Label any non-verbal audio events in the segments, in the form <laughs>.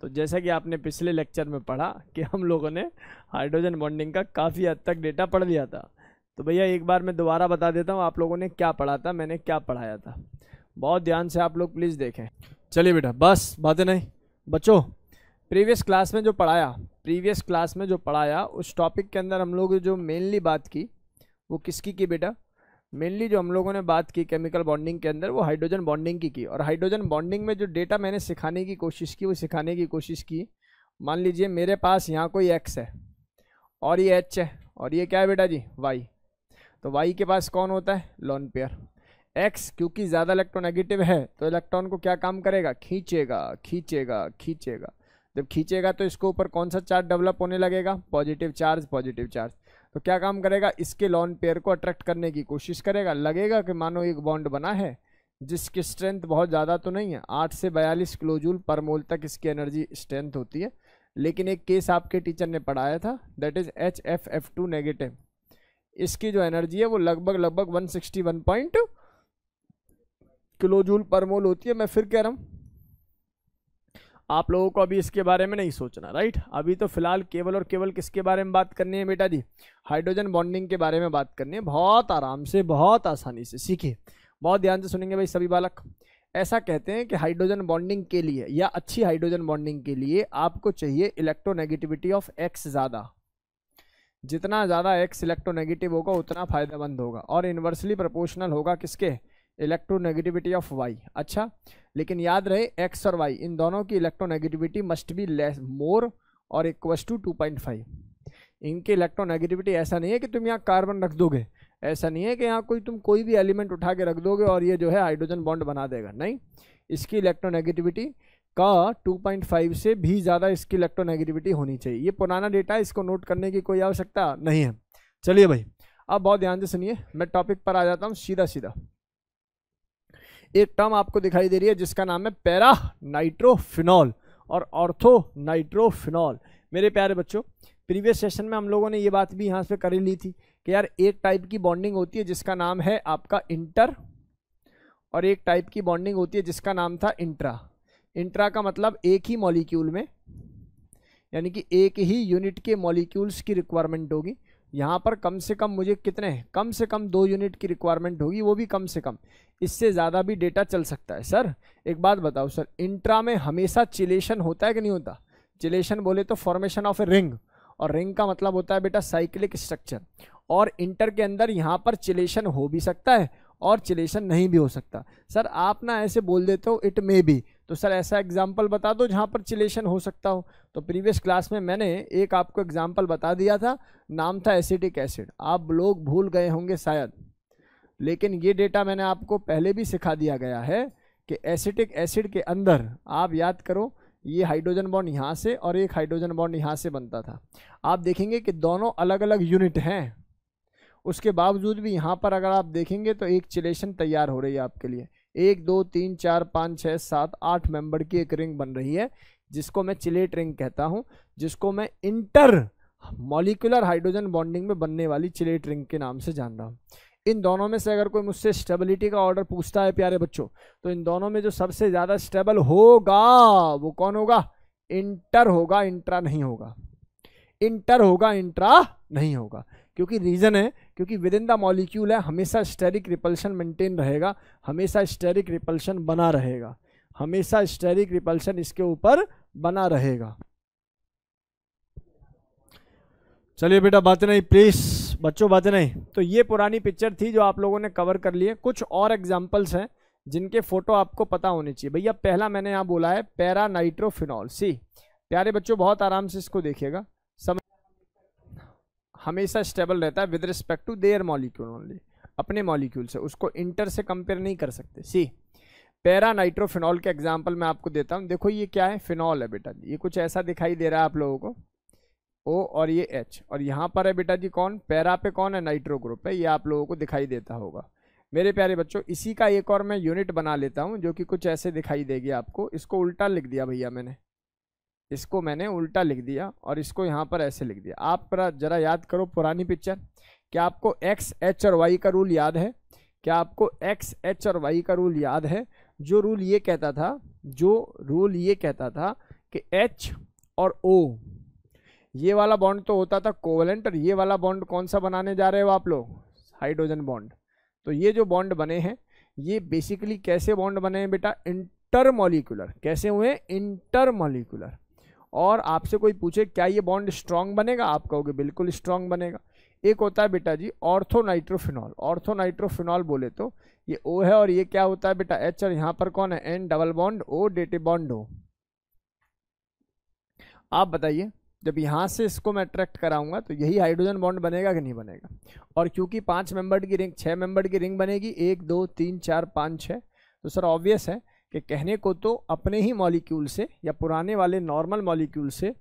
तो जैसा कि आपने पिछले लेक्चर में पढ़ा कि हम लोगों ने हाइड्रोजन बॉन्डिंग का काफ़ी हद तक डेटा पढ़ लिया था तो भैया एक बार मैं दोबारा बता देता हूँ आप लोगों ने क्या पढ़ा था मैंने क्या पढ़ाया था बहुत ध्यान से आप लोग प्लीज़ देखें चलिए बेटा बस बातें नहीं बच्चों प्रीवियस क्लास में जो पढ़ाया प्रीवियस क्लास में जो पढ़ाया उस टॉपिक के अंदर हम लोग जो मेनली बात की वो किसकी की बेटा मेनली जो हम लोगों ने बात की केमिकल बॉन्डिंग के अंदर वो हाइड्रोजन बॉन्डिंग की की और हाइड्रोजन बॉन्डिंग में जो डेटा मैंने सिखाने की कोशिश की वो सिखाने की कोशिश की मान लीजिए मेरे पास यहाँ कोई एक्स है और ये एच है और ये क्या है बेटा जी वाई तो वाई के पास कौन होता है लॉन पेयर एक्स क्योंकि ज़्यादा इलेक्ट्रॉन नेगेटिव है तो इलेक्ट्रॉन को क्या काम करेगा खींचेगा खींचेगा खींचेगा जब खींचेगा तो इसके ऊपर कौन सा चार्ज डेवलप होने लगेगा पॉजिटिव चार्ज पॉजिटिव चार्ज तो क्या काम करेगा इसके लॉन पेयर को अट्रैक्ट करने की कोशिश करेगा लगेगा कि मानो एक बॉन्ड बना है जिसकी स्ट्रेंथ बहुत ज़्यादा तो नहीं है आठ से बयालीस किलोजूल पर मोल तक इसकी एनर्जी स्ट्रेंथ होती है लेकिन एक केस आपके टीचर ने पढ़ाया था that is H F F two negative इसकी जो एनर्जी है वो लगभग लगभग one sixty one point kilojoule per mole होती है मैं फिर कह रहा हूँ आप लोगों को अभी इसके बारे में नहीं सोचना राइट अभी तो फिलहाल केवल और केवल किसके बारे में बात करनी है बेटा जी हाइड्रोजन बॉन्डिंग के बारे में बात करनी है बहुत आराम से बहुत आसानी से सीखे बहुत ध्यान से सुनेंगे भाई सभी बालक ऐसा कहते हैं कि हाइड्रोजन बॉन्डिंग के लिए या अच्छी हाइड्रोजन बॉन्डिंग के लिए आपको चाहिए इलेक्ट्रोनेगेटिविटी ऑफ एक्स ज़्यादा जितना ज़्यादा एक्स इलेक्ट्रोनेगेटिव होगा उतना फ़ायदेमंद होगा और इन्वर्सली प्रोपोर्शनल होगा किसके इलेक्ट्रोनेगेटिविटी ऑफ वाई अच्छा लेकिन याद रहे एक्स और वाई इन दोनों की electronegativity must be less more और equals to two point five इनकी इलेक्ट्रोनेगेटिविटी ऐसा नहीं है कि तुम यहाँ कार्बन रख दोगे ऐसा नहीं है कि यहाँ कोई तुम कोई भी एलिमेंट उठा के रख दोगे और ये जो है हाइड्रोजन बॉन्ड बना देगा नहीं इसकी इलेक्ट्रोनेगेटिविटी का 2.5 से भी ज़्यादा इसकी इलेक्ट्रोनेगेटिविटी होनी चाहिए ये पुराना डेटा है इसको नोट करने की कोई आवश्यकता नहीं है चलिए भाई अब बहुत ध्यान से सुनिए मैं टॉपिक पर आ जाता हूँ सीधा सीधा एक टर्म आपको दिखाई दे रही है जिसका नाम है पैरा नाइट्रोफिनॉल और ऑर्थो नाइट्रोफिनॉल मेरे प्यारे बच्चों प्रीवियस सेशन में हम लोगों ने ये बात भी यहाँ से कर ली थी कि यार एक टाइप की बॉन्डिंग होती है जिसका नाम है आपका इंटर और एक टाइप की बॉन्डिंग होती है जिसका नाम था इंट्रा इंट्रा का मतलब एक ही मॉलिक्यूल में यानी कि एक ही यूनिट के मॉलिक्यूल्स की रिक्वायरमेंट होगी यहाँ पर कम से कम मुझे कितने कम से कम दो यूनिट की रिक्वायरमेंट होगी वो भी कम से कम इससे ज़्यादा भी डेटा चल सकता है सर एक बात बताओ सर इंट्रा में हमेशा चिलेशन होता है कि नहीं होता चिलेशन बोले तो फॉर्मेशन ऑफ ए रिंग और रिंग का मतलब होता है बेटा साइक्लिक स्ट्रक्चर और इंटर के अंदर यहाँ पर चिलेशन हो भी सकता है और चिलेशन नहीं भी हो सकता सर आप ना ऐसे बोल देते हो इट मे बी तो सर ऐसा एग्जाम्पल बता दो जहाँ पर चिलेशन हो सकता हो तो प्रीवियस क्लास में मैंने एक आपको एग्जाम्पल बता दिया था नाम था एसिटिक एसिड आप लोग भूल गए होंगे शायद लेकिन ये डेटा मैंने आपको पहले भी सिखा दिया गया है कि एसिटिक एसिड के अंदर आप याद करो ये हाइड्रोजन बॉन्ड यहाँ से और एक हाइड्रोजन बॉन्ड यहाँ से बनता था आप देखेंगे कि दोनों अलग अलग यूनिट हैं उसके बावजूद भी यहाँ पर अगर आप देखेंगे तो एक चिलेशन तैयार हो रही है आपके लिए एक दो तीन चार पाँच छः सात आठ मेंबर की एक रिंग बन रही है जिसको मैं चिलेट रिंग कहता हूँ जिसको मैं इंटर मॉलिकुलर हाइड्रोजन बॉन्डिंग में बनने वाली चिलेट रिंग के नाम से जान रहा हूँ इन दोनों में से अगर कोई मुझसे स्टेबिलिटी का ऑर्डर पूछता है प्यारे बच्चों तो इन दोनों में जो सबसे ज़्यादा स्टेबल होगा वो कौन होगा इंटर होगा इंट्रा नहीं होगा इंटर होगा इंट्रा नहीं होगा क्योंकि रीज़न है क्योंकि विद इन द मॉलिक्यूल है हमेशा स्टेरिक रिपल्शन मेंटेन रहेगा हमेशा स्टेरिक रिपल्शन बना रहेगा हमेशा स्टेरिक रिपल्शन इसके ऊपर बना रहेगा चलिए बेटा बात नहीं प्लीज़ बच्चों बात नहीं तो ये पुरानी पिक्चर थी जो आप लोगों ने कवर कर लिए कुछ और एग्जाम्पल्स हैं जिनके फ़ोटो आपको पता होने चाहिए भैया पहला मैंने यहाँ बोला है पैरा नाइट्रोफिनॉल सी प्यारे बच्चों बहुत आराम से इसको देखिएगा हमेशा स्टेबल रहता है with respect to their molecule only अपने मॉलिक्यूल से उसको इंटर से कंपेयर नहीं कर सकते सी पैरा नाइट्रोफिनॉल के एग्जाम्पल मैं आपको देता हूँ देखो ये क्या है फिनॉल है बेटा जी ये कुछ ऐसा दिखाई दे रहा है आप लोगों को ओ और ये एच और यहाँ पर है बेटा जी कौन पैरा पे कौन है नाइट्रो ग्रुप है ये आप लोगों को दिखाई देता होगा मेरे प्यारे बच्चों इसी का एक और मैं यूनिट बना लेता हूँ जो कि कुछ ऐसे दिखाई देगी आपको इसको उल्टा लिख दिया भैया मैंने इसको मैंने उल्टा लिख दिया और इसको यहाँ पर ऐसे लिख दिया आप जरा याद करो पुरानी पिक्चर क्या आपको एक्स एच और वाई का रूल याद है क्या आपको एक्स एच और वाई का रूल याद है जो रूल ये कहता था जो रूल ये कहता था कि एच और ओ ये वाला बॉन्ड तो होता था कोवलेंट और ये वाला बॉन्ड कौन सा बनाने जा रहे हो आप लोग हाइड्रोजन बॉन्ड तो ये जो बॉन्ड बने हैं ये बेसिकली कैसे बॉन्ड बने हैं बेटा इंटरमोलिकुलर कैसे हुए इंटरमोलिकुलर और आपसे कोई पूछे क्या ये बॉन्ड स्ट्रांग बनेगा आप कहोगे बिल्कुल स्ट्रांग बनेगा एक होता है बेटा जी ऑर्थोनाइट्रोफिनॉल ऑर्थोनाइट्रोफिनॉल बोले तो ये ओ है और ये क्या होता है बेटा एच और यहाँ पर कौन है N double bond O dative bond हो आप बताइए जब यहाँ से इसको मैं अट्रैक्ट कराऊंगा तो यही हाइड्रोजन बॉन्ड बनेगा कि नहीं बनेगा और क्योंकि पाँच मेंबर की रिंग छः मेंबर की रिंग बनेगी एक दो तीन चार पाँच छः तो सर ऑब्वियस है कि कहने को तो अपने ही मॉलिक्यूल से या पुराने वाले नॉर्मल मॉलिक्यूल से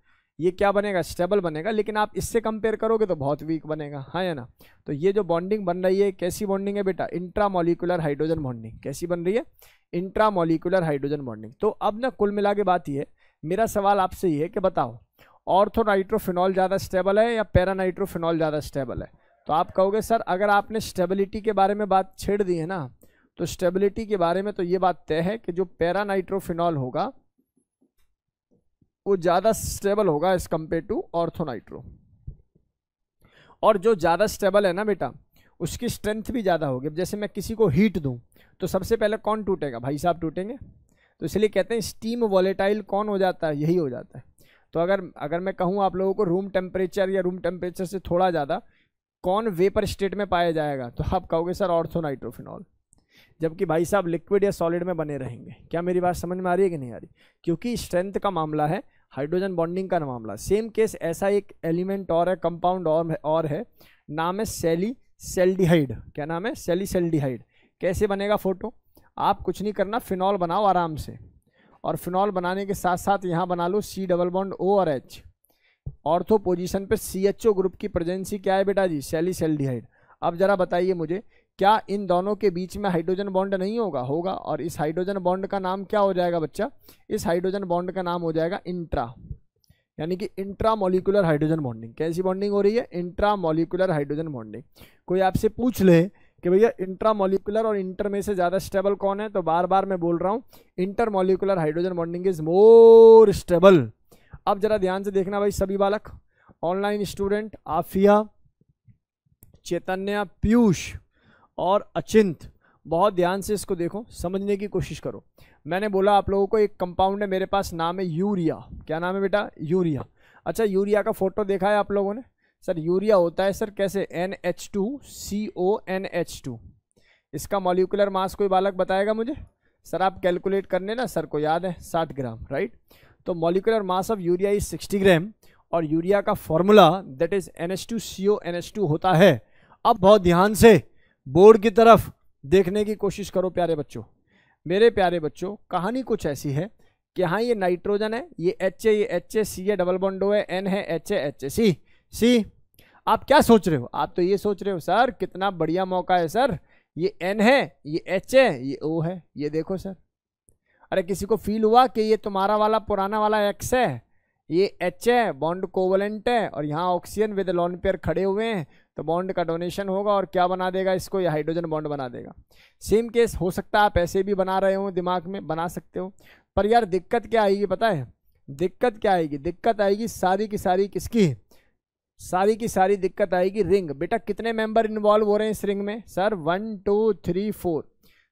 ये क्या बनेगा स्टेबल बनेगा लेकिन आप इससे कंपेयर करोगे तो बहुत वीक बनेगा हाँ या ना तो ये जो बॉन्डिंग बन रही है कैसी बॉन्डिंग है बेटा इंट्रा मॉलिकुलर हाइड्रोजन बॉन्डिंग कैसी बन रही है इंट्रा मॉलिकुलर हाइड्रोजन बॉन्डिंग तो अब ना कुल मिला के बात ये मेरा सवाल आपसे ये है कि बताओ ऑर्थोनाइट्रोफिनॉल ज़्यादा स्टेबल है या पैरानाइट्रोफिनॉल ज़्यादा स्टेबल है तो आप कहोगे सर अगर आपने स्टेबिलिटी के बारे में बात छेड़ दी है ना तो स्टेबिलिटी के बारे में तो ये बात तय है कि जो पैरानाइट्रोफिनॉल होगा वो ज़्यादा स्टेबल होगा एज कम्पेयर टू ऑर्थोनाइट्रो और जो ज़्यादा स्टेबल है ना बेटा उसकी स्ट्रेंथ भी ज़्यादा होगी जैसे मैं किसी को हीट दूँ तो सबसे पहले कौन टूटेगा भाई साहब टूटेंगे तो इसलिए कहते हैं स्टीम वॉलेटाइल कौन हो जाता है यही हो जाता है तो अगर अगर मैं कहूँ आप लोगों को रूम टेम्परेचर या रूम टेम्परेचर से थोड़ा ज़्यादा कौन वेपर स्टेट में पाया जाएगा तो आप कहोगे सर ऑर्थोनाइट्रोफिनॉल जबकि भाई साहब लिक्विड या सॉलिड में बने रहेंगे क्या मेरी बात समझ में आ रही है कि नहीं आ रही क्योंकि स्ट्रेंथ का मामला है हाइड्रोजन बॉन्डिंग का मामला सेम केस ऐसा एक एलिमेंट और है कंपाउंड और और है नाम है सेली सेल्डिहाइड क्या नाम है सेली सेल्डिहाइड कैसे बनेगा फोटो आप कुछ नहीं करना फिनॉल बनाओ आराम से और फिनॉल बनाने के साथ साथ यहाँ बना लो सी डबल बॉन्ड ओ और एच ऑर्थो पोजिशन पर सी एच ओ ग्रुप की प्रेजेंसी क्या है बेटा जी सेली सेल्डिहाइड अब ज़रा बताइए मुझे क्या इन दोनों के बीच में हाइड्रोजन बॉन्ड नहीं होगा होगा और इस हाइड्रोजन बॉन्ड का नाम क्या हो जाएगा बच्चा इस हाइड्रोजन बॉन्ड का नाम हो जाएगा इंट्रा यानी कि इंट्रा मोलिकुलर हाइड्रोजन बॉन्डिंग कैसी बॉन्डिंग हो रही है इंट्रा मोलिकुलर हाइड्रोजन बॉन्डिंग कोई आपसे पूछ ले कि भैया इंट्रा मोलिकुलर और इंटर में से ज़्यादा स्टेबल कौन है तो बार बार मैं बोल रहा हूँ inter molecular hydrogen bonding is more stable अब जरा ध्यान से देखना भाई सभी बालक ऑनलाइन स्टूडेंट आफिया चैतन्य पीयूष और अचिंत बहुत ध्यान से इसको देखो समझने की कोशिश करो मैंने बोला आप लोगों को एक कंपाउंड है मेरे पास नाम है यूरिया क्या नाम है बेटा यूरिया अच्छा यूरिया का फ़ोटो देखा है आप लोगों ने सर यूरिया होता है सर कैसे N H two C O N H two इसका मॉलिकुलर मास कोई बालक बताएगा मुझे सर आप कैलकुलेट करने ना सर को याद है साठ ग्राम राइट तो molecular mass of urea is sixty gram और यूरिया का formula that is N H two C O N H two होता है अब बहुत ध्यान से बोर्ड की तरफ देखने की कोशिश करो प्यारे बच्चों मेरे प्यारे बच्चों कहानी कुछ ऐसी है कि हाँ ये नाइट्रोजन है ये एच ए ये एच ए सी है डबल बॉन्डो है एन है एच ए एच ए सी सी आप क्या सोच रहे हो आप तो ये सोच रहे हो सर कितना बढ़िया मौका है सर ये एन है ये एच है ये ओ है ये देखो सर अरे किसी को फील हुआ कि ये तुम्हारा वाला पुराना वाला एक्स है ये एच है बॉन्ड कोवलेंट है और यहाँ ऑक्सीजन विद लॉन पेयर खड़े हुए हैं तो बॉन्ड का डोनेशन होगा और क्या बना देगा इसको या हाइड्रोजन बॉन्ड बना देगा सेम केस हो सकता है आप ऐसे भी बना रहे हो दिमाग में बना सकते हो पर यार दिक्कत क्या आएगी पता है दिक्कत क्या आएगी दिक्कत आएगी सारी की सारी किसकी सारी की सारी दिक्कत आएगी रिंग बेटा कितने मेंबर इन्वॉल्व हो रहे हैं इस रिंग में sir one two three four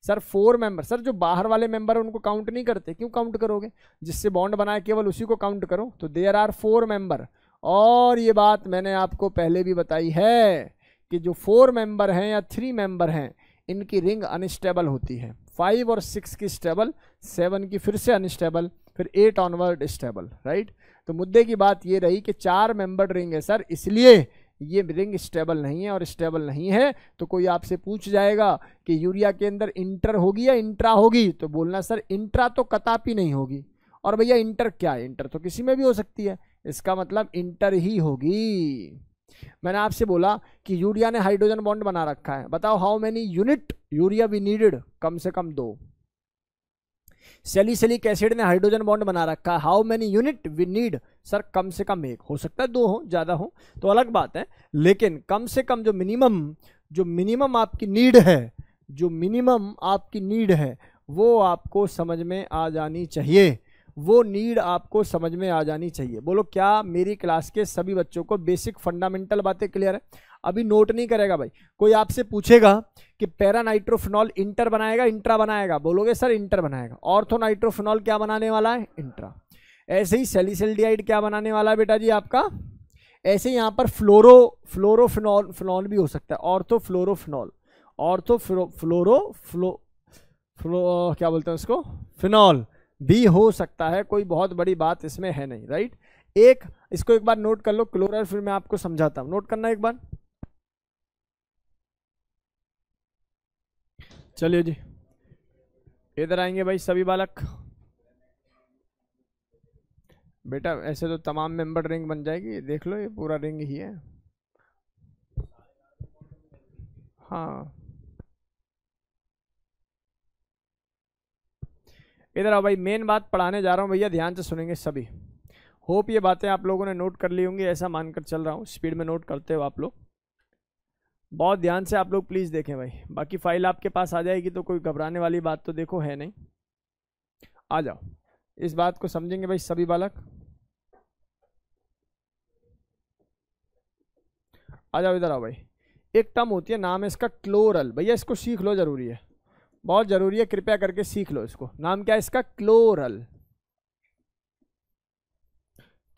sir four member sir जो बाहर वाले मेंबर उनको काउंट नहीं करते क्यों काउंट करोगे जिससे बॉन्ड बनाए केवल उसी को काउंट करो तो देयर आर फोर मेंबर और ये बात मैंने आपको पहले भी बताई है कि जो फोर मेंबर हैं या थ्री मेंबर हैं इनकी रिंग अनस्टेबल होती है फाइव और सिक्स की स्टेबल सेवन की फिर से अनस्टेबल फिर एट ऑनवर्ड स्टेबल राइट तो मुद्दे की बात ये रही कि चार मेंबर रिंग है सर इसलिए ये रिंग स्टेबल नहीं है और स्टेबल नहीं है तो कोई आपसे पूछ जाएगा कि यूरिया के अंदर इंटर होगी या इंट्रा होगी तो बोलना सर इंट्रा तो कतापी नहीं होगी और भैया इंटर क्या है इंटर तो किसी में भी हो सकती है इसका मतलब इंटर ही होगी मैंने आपसे बोला कि यूरिया ने हाइड्रोजन बॉन्ड बना रखा है बताओ how many unit urea we needed कम से कम दो सेलिक एसिड ने हाइड्रोजन बॉन्ड बना रखा है how many unit we need sir कम से कम एक हो सकता है दो हो ज़्यादा हो तो अलग बात है लेकिन कम से कम जो मिनिमम जो मिनिमम आपकी नीड है जो मिनिमम आपकी नीड है वो आपको समझ में आ जानी चाहिए वो नीड आपको समझ में आ जानी चाहिए बोलो क्या मेरी क्लास के सभी बच्चों को बेसिक फंडामेंटल बातें क्लियर है अभी नोट नहीं करेगा भाई कोई आपसे पूछेगा कि पैरानाइट्रोफिनॉल इंटर बनाएगा इंट्रा बनाएगा बोलोगे सर इंटर बनाएगा ऑर्थोनाइट्रोफिनॉल क्या बनाने वाला है इंट्रा ऐसे ही सेलिसल्डिहाइड क्या बनाने वाला है बेटा जी आपका ऐसे यहाँ पर फ्लोरो फ्लोरोफिनॉल फिनॉल भी हो सकता है ऑर्थोफ्लोरोफिनॉल ऑर्थो फ्लोरो फ्लो फ्लो क्या बोलते हैं उसको फिनॉल भी हो सकता है कोई बहुत बड़ी बात इसमें है नहीं राइट एक इसको एक बार नोट कर लो क्लोराइड फिर मैं आपको समझाता हूँ नोट करना एक बार चलिए जी इधर आएंगे भाई सभी बालक बेटा ऐसे तो तमाम मेंबर रिंग बन जाएगी देख लो ये पूरा रिंग ही है हाँ इधर आओ भाई मेन बात पढ़ाने जा रहा हूँ भैया ध्यान से सुनेंगे सभी होप ये बातें आप लोगों ने नोट कर ली होंगी ऐसा मानकर चल रहा हूँ स्पीड में नोट करते हो आप लोग बहुत ध्यान से आप लोग प्लीज़ देखें भाई बाकी फाइल आपके पास आ जाएगी तो कोई घबराने वाली बात तो देखो है नहीं आ जाओ इस बात को समझेंगे भाई सभी बालक आ जाओ इधर आओ भाई एक टर्म होती है नाम है इसका क्लोरल भैया इसको सीख लो ज़रूरी है बहुत ज़रूरी है कृपया करके सीख लो इसको नाम क्या है इसका क्लोरल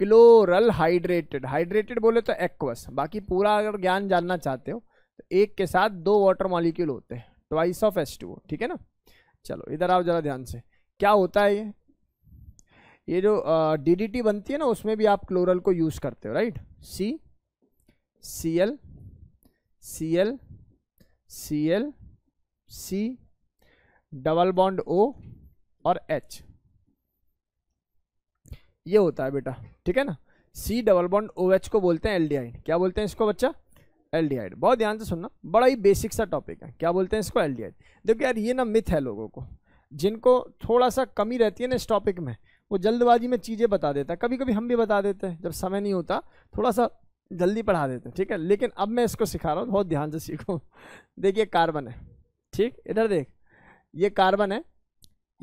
क्लोरल हाइड्रेटेड हाइड्रेटेड बोले तो एक्वस बाकी पूरा अगर ज्ञान जानना चाहते हो तो एक के साथ दो वाटर मॉलिक्यूल होते हैं ट्वाइस ऑफ एस टू ठीक है ना चलो इधर आओ जरा ध्यान से क्या होता है ये ये जो डीडीटी बनती है ना उसमें भी आप क्लोरल को यूज़ करते हो right C C L C L C L C double bond O और एच ये होता है बेटा ठीक है ना C double bond O H को बोलते हैं एल्डिहाइड क्या बोलते हैं इसको बच्चा एल्डिहाइड बहुत ध्यान से सुनना बड़ा ही बेसिक सा टॉपिक है क्या बोलते हैं इसको एल्डिहाइड देखो यार ये ना मिथ है लोगों को जिनको थोड़ा सा कमी रहती है ना इस टॉपिक में वो जल्दबाजी में चीज़ें बता देता है कभी कभी हम भी बता देते हैं जब समय नहीं होता थोड़ा सा जल्दी पढ़ा देते हैं ठीक है लेकिन अब मैं इसको सिखा रहा हूँ बहुत ध्यान से सीखूँ <laughs> देखिए कार्बन है ठीक इधर देख ये कार्बन है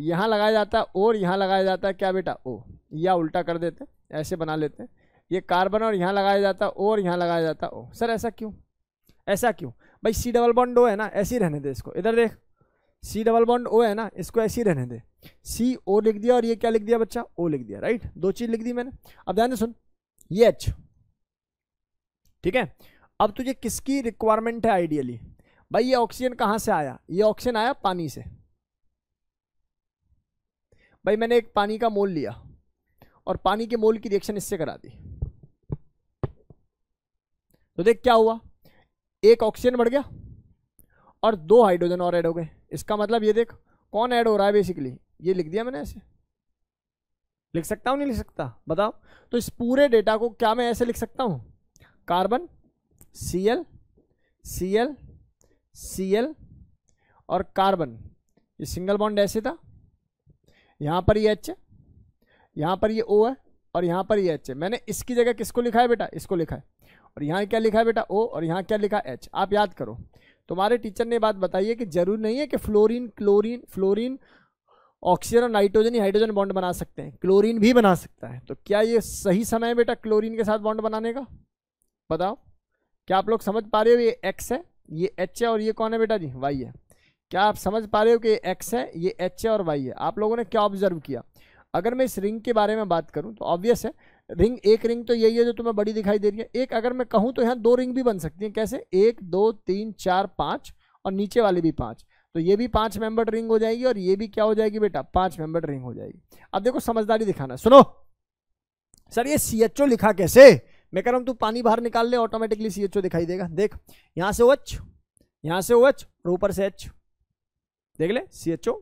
यहाँ लगाया जाता है और यहाँ लगाया जाता है क्या बेटा ओ या उल्टा कर देते हैं ऐसे बना लेते हैं ये कार्बन और यहाँ लगाया जाता है और यहाँ लगाया जाता है ओ सर ऐसा क्यों ऐसा क्यों भाई सी डबल बॉन्ड ओ है ना ऐसे ही रहने दे इसको इधर देख सी डबल बॉन्ड ओ है ना इसको ऐसे ही रहने दे सी ओ लिख दिया और ये क्या लिख दिया बच्चा ओ लिख दिया राइट दो चीज़ लिख दी मैंने अब ध्यान से सुन ये एच ठीक है अब तुझे किसकी रिक्वायरमेंट है आइडियली भाई ये ऑक्सीजन कहाँ से आया ये ऑक्सीजन आया पानी से भाई मैंने एक पानी का मोल लिया और पानी के मोल की रिएक्शन इससे करा दी तो देख क्या हुआ एक ऑक्सीजन बढ़ गया और दो हाइड्रोजन और ऐड हो गए इसका मतलब ये देख कौन ऐड हो रहा है बेसिकली ये लिख दिया मैंने ऐसे लिख सकता हूँ नहीं लिख सकता बताओ तो इस पूरे डेटा को क्या मैं ऐसे लिख सकता हूँ carbon C L C L C L और कार्बन ये सिंगल बॉन्ड ऐसे था यहाँ पर ये एच है यहाँ पर ये ओ है और यहाँ पर ये एच है मैंने इसकी जगह किसको लिखा है बेटा इसको लिखा है और यहाँ क्या लिखा है बेटा ओ और यहाँ क्या लिखा है एच आप याद करो तुम्हारे टीचर ने बात बताई है कि जरूरी नहीं है कि फ्लोरीन क्लोरीन फ्लोरीन ऑक्सीजन और नाइट्रोजन ही हाइड्रोजन बॉन्ड बना सकते हैं क्लोरीन भी बना सकता है तो क्या ये सही समय है बेटा क्लोरीन के साथ बॉन्ड बनाने का बताओ क्या आप लोग समझ पा रहे हो ये एक्स है ये एच है और ये कौन है बेटा जी वाई है क्या आप समझ पा रहे हो कि एक्स है ये एच है और वाई है आप लोगों ने क्या ऑब्जर्व किया अगर मैं इस रिंग के बारे में बात करूं तो ऑब्वियस है रिंग एक रिंग तो यही है जो तुम्हें बड़ी दिखाई दे रही है एक अगर मैं कहूं तो यहाँ दो रिंग भी बन सकती है कैसे एक दो तीन चार पाँच और नीचे वाले भी पाँच तो ये भी पाँच मेंबर रिंग हो जाएगी और ये भी क्या हो जाएगी बेटा पाँच मेंबर रिंग हो जाएगी अब देखो समझदारी दिखाना सुनो सर ये सी लिखा कैसे मैं कह रहा हूँ तू पानी बाहर निकाल ले ऑटोमेटिकली सी एच ओ दिखाई देगा देख यहां से ओ एच यहाँ से ओ एच और ऊपर से एच देख ले सी एच ओ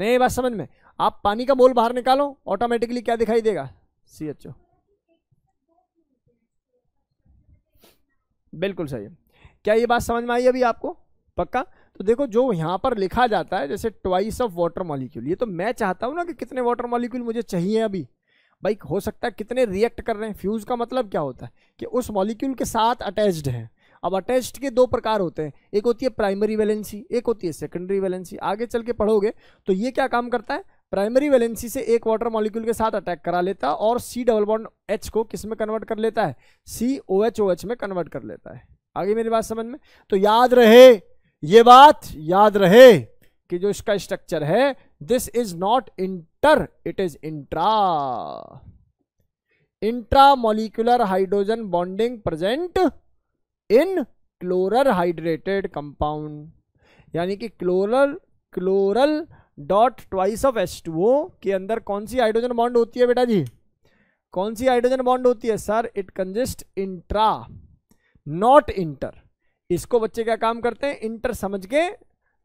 नहीं बात समझ में आप पानी का मोल बाहर निकालो ऑटोमेटिकली क्या दिखाई देगा सी एच ओ बिल्कुल सही है क्या ये बात समझ में आई अभी आपको पक्का तो देखो जो यहाँ पर लिखा जाता है जैसे ट्वाइस ऑफ वाटर मॉलिक्यूल ये तो मैं चाहता हूँ ना कि कितने वाटर मॉलिक्यूल मुझे चाहिए अभी भाई हो सकता है कितने रिएक्ट कर रहे हैं फ्यूज़ का मतलब क्या होता है कि उस मॉलिक्यूल के साथ अटैच्ड है अब अटैच्ड के दो प्रकार होते हैं एक होती है प्राइमरी वैलेंसी एक होती है सेकेंडरी वैलेंसी आगे चल के पढ़ोगे तो ये क्या काम करता है प्राइमरी वैलेंसी से एक वाटर मॉलिक्यूल के साथ अटैक करा लेता है और सी डबल बॉन्ड एच को किस में कन्वर्ट कर लेता है C O H O H में कन्वर्ट कर लेता है आगे मेरी बात समझ में तो याद रहे ये बात याद रहे कि जो इसका स्ट्रक्चर है is not inter it is intra intra intramolecular hydrogen bonding present in chloral hydrated compound यानी कि chloral chloral dot twice of S two O के अंदर कौन सी हाइड्रोजन बॉन्ड होती है बेटा जी कौन सी हाइड्रोजन बॉन्ड होती है sir it consist intra not inter इसको बच्चे क्या काम करते हैं इंटर समझ के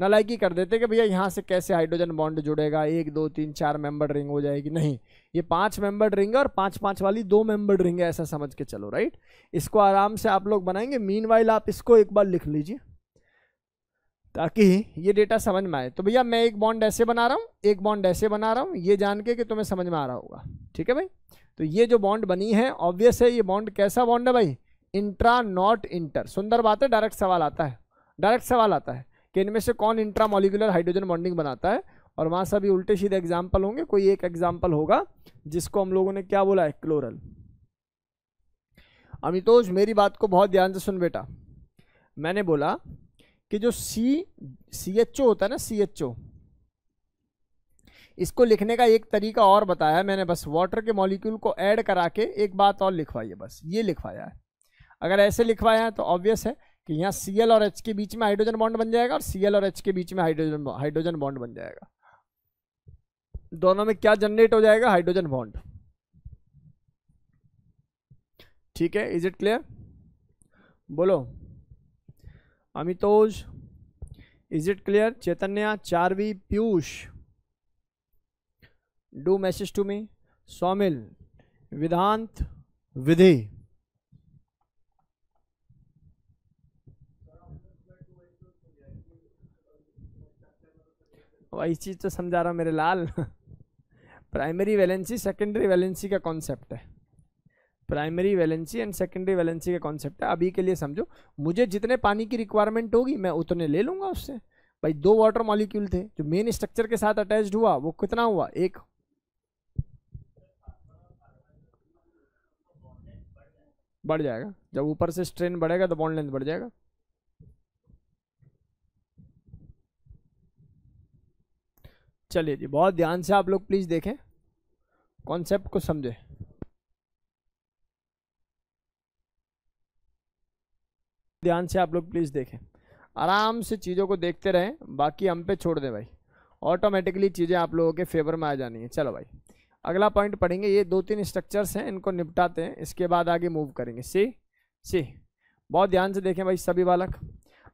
नलायकी कर देते कि भैया यहाँ से कैसे हाइड्रोजन बॉन्ड जुड़ेगा एक दो तीन चार मेंबर रिंग हो जाएगी नहीं ये पांच मेंबर रिंग है और पांच पांच वाली दो मेंबर रिंग है ऐसा समझ के चलो राइट इसको आराम से आप लोग बनाएंगे मीन आप इसको एक बार लिख लीजिए ताकि ये डेटा समझ में आए तो भैया मैं एक बॉन्ड ऐसे बना रहा हूँ एक बॉन्ड ऐसे बना रहा हूँ ये जान के कि तुम्हें समझ में आ रहा होगा ठीक है भाई तो ये जो बॉन्ड बनी है ऑब्वियस है ये बॉन्ड कैसा बॉन्ड है भाई इंट्रा नॉट इंटर सुंदर बात है डायरेक्ट सवाल आता है डायरेक्ट सवाल आता है कि इनमें से कौन इंट्रामोलिकुलर हाइड्रोजन बॉन्डिंग बनाता है और वहाँ सभी उल्टे सीधे एग्जाम्पल होंगे कोई एक एग्जाम्पल होगा जिसको हम लोगों ने क्या बोला है क्लोरल अमितोष मेरी बात को बहुत ध्यान से सुन बेटा मैंने बोला कि जो सी सी एच ओ होता है ना सी एच ओ इसको लिखने का एक तरीका और बताया मैंने बस वाटर के मॉलिक्यूल को ऐड करा के एक बात और लिखवाई है बस ये लिखवाया है अगर ऐसे लिखवाया है तो ऑब्वियस है कि यहाँ सी एल और एच के बीच में हाइड्रोजन बॉन्ड बन जाएगा और सी एल और एच के बीच में हाइड्रोजन हाइड्रोजन बॉन्ड बन जाएगा दोनों में क्या जनरेट हो जाएगा हाइड्रोजन बॉन्ड ठीक है इज इट क्लियर बोलो Amitoj is it clear Chaitanya Charvi Piyush do message to me Saumil Vidhant Vidhi वही चीज़ तो समझा रहा हूँ मेरे लाल प्राइमरी वैलेंसी सेकेंडरी वैलेंसी का कॉन्सेप्ट है primary valency and secondary valency का कॉन्सेप्ट है अभी के लिए समझो मुझे जितने पानी की रिक्वायरमेंट होगी मैं उतने ले लूँगा उससे भाई दो वाटर मॉलिक्यूल थे जो मेन स्ट्रक्चर के साथ अटैच्ड हुआ वो कितना हुआ एक बढ़ जाएगा जब ऊपर से स्ट्रेन बढ़ेगा तो बॉन्ड लेंथ बढ़ जाएगा चलिए जी बहुत ध्यान से आप लोग प्लीज़ देखें कॉन्सेप्ट को समझें ध्यान से आप लोग प्लीज़ देखें आराम से चीज़ों को देखते रहें बाकी हम पे छोड़ दें भाई ऑटोमेटिकली चीज़ें आप लोगों के फेवर में आ जानी है चलो भाई अगला पॉइंट पढ़ेंगे ये दो तीन स्ट्रक्चर्स हैं इनको निपटाते हैं इसके बाद आगे मूव करेंगे सी सी बहुत ध्यान से देखें भाई सभी बालक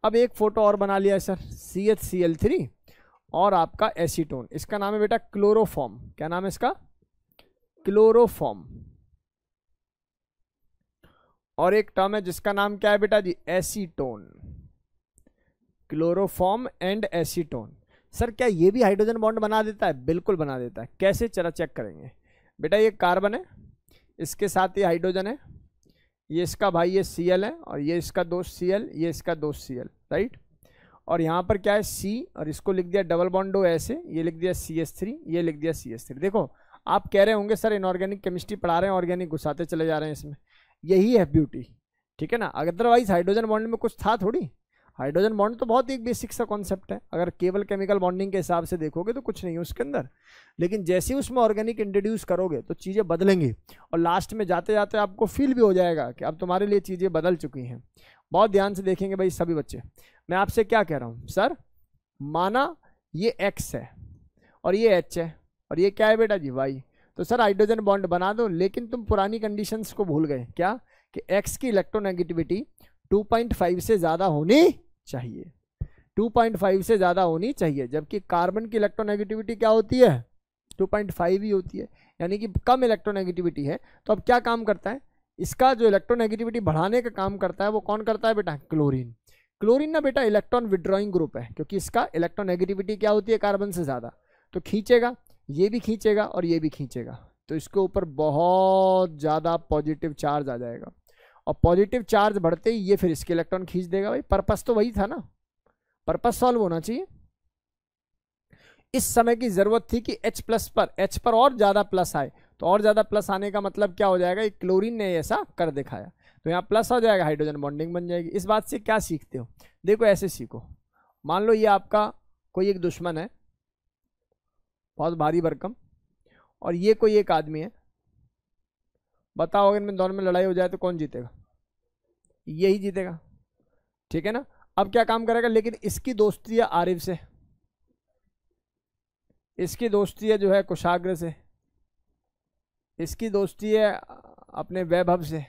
अब एक फ़ोटो और बना लिया है sir C H C L three और आपका एसीटोन इसका नाम है बेटा क्लोरोफॉर्म क्या नाम है इसका क्लोरोफॉर्म और एक टर्म है जिसका नाम क्या है बेटा जी acetone chloroform and acetone sir क्या ये भी हाइड्रोजन बॉन्ड बना देता है बिल्कुल बना देता है कैसे चला चेक करेंगे बेटा ये कार्बन है इसके साथ ये हाइड्रोजन है ये इसका भाई ये सी है और ये इसका दोस्त सी ये इसका दोस्त सी राइट और यहाँ पर क्या है सी और इसको लिख दिया डबल बॉन्डो ऐसे ये लिख दिया सी एस थ्री ये लिख दिया सी एस थ्री देखो आप कह रहे होंगे सर इनऑर्गेनिक केमिस्ट्री पढ़ा रहे हैं ऑर्गेनिक घुसाते चले जा रहे हैं इसमें यही है ब्यूटी ठीक है ना अदरवाइज हाइड्रोजन बॉन्ड में कुछ था थोड़ी हाइड्रोजन बॉन्ड तो बहुत ही एक बेसिक सा कॉन्सेप्ट है अगर केवल केमिकल बॉन्डिंग के हिसाब से देखोगे तो कुछ नहीं है उसके अंदर लेकिन जैसे ही उसमें ऑर्गेनिक इंट्रोड्यूस करोगे तो चीज़ें बदलेंगी और लास्ट में जाते जाते आपको फील भी हो जाएगा कि अब तुम्हारे लिए चीज़ें बदल चुकी हैं बहुत ध्यान से देखेंगे भाई सभी बच्चे मैं आपसे क्या कह रहा हूँ सर माना ये एक्स है और ये एच है और ये क्या है बेटा जी वाई तो सर हाइड्रोजन बॉन्ड बना दो लेकिन तुम पुरानी कंडीशंस को भूल गए क्या कि एक्स की इलेक्ट्रोनेगेटिविटी 2.5 से ज़्यादा होनी चाहिए 2.5 से ज़्यादा होनी चाहिए जबकि कार्बन की इलेक्ट्रोनेगेटिविटी क्या होती है 2.5 ही होती है यानी कि कम इलेक्ट्रोनेगेटिविटी है तो अब क्या काम करता है इसका जो इलेक्ट्रोनेगेटिविटी बढ़ाने का काम करता है वो कौन करता है बेटा क्लोरीन क्लोरीन ना बेटा इलेक्ट्रॉन विड्रॉइंग ग्रुप है क्योंकि इसका इलेक्ट्रोनेगेटिविटी क्या होती है कार्बन से ज़्यादा तो खींचेगा ये भी खींचेगा और ये भी खींचेगा तो इसके ऊपर बहुत ज़्यादा पॉजिटिव चार्ज आ जाएगा और पॉजिटिव चार्ज बढ़ते ही ये फिर इसके इलेक्ट्रॉन खींच देगा भाई पर्पस तो वही था ना पर्पस सॉल्व होना चाहिए इस समय की जरूरत थी कि H प्लस पर H पर और ज़्यादा प्लस आए तो और ज़्यादा प्लस आने का मतलब क्या हो जाएगा ये क्लोरीन ने ऐसा कर दिखाया तो यहाँ प्लस हो जाएगा हाइड्रोजन बॉन्डिंग बन जाएगी इस बात से क्या सीखते हो देखो ऐसे सीखो मान लो ये आपका कोई एक दुश्मन है बहुत भारी भरकम और ये कोई एक आदमी है बताओ अगर इन दोनों में लड़ाई हो जाए तो कौन जीतेगा यही जीतेगा ठीक है ना अब क्या काम करेगा लेकिन इसकी दोस्ती है आरिफ से इसकी दोस्ती है जो है कुशाग्र से इसकी दोस्ती है अपने वैभव से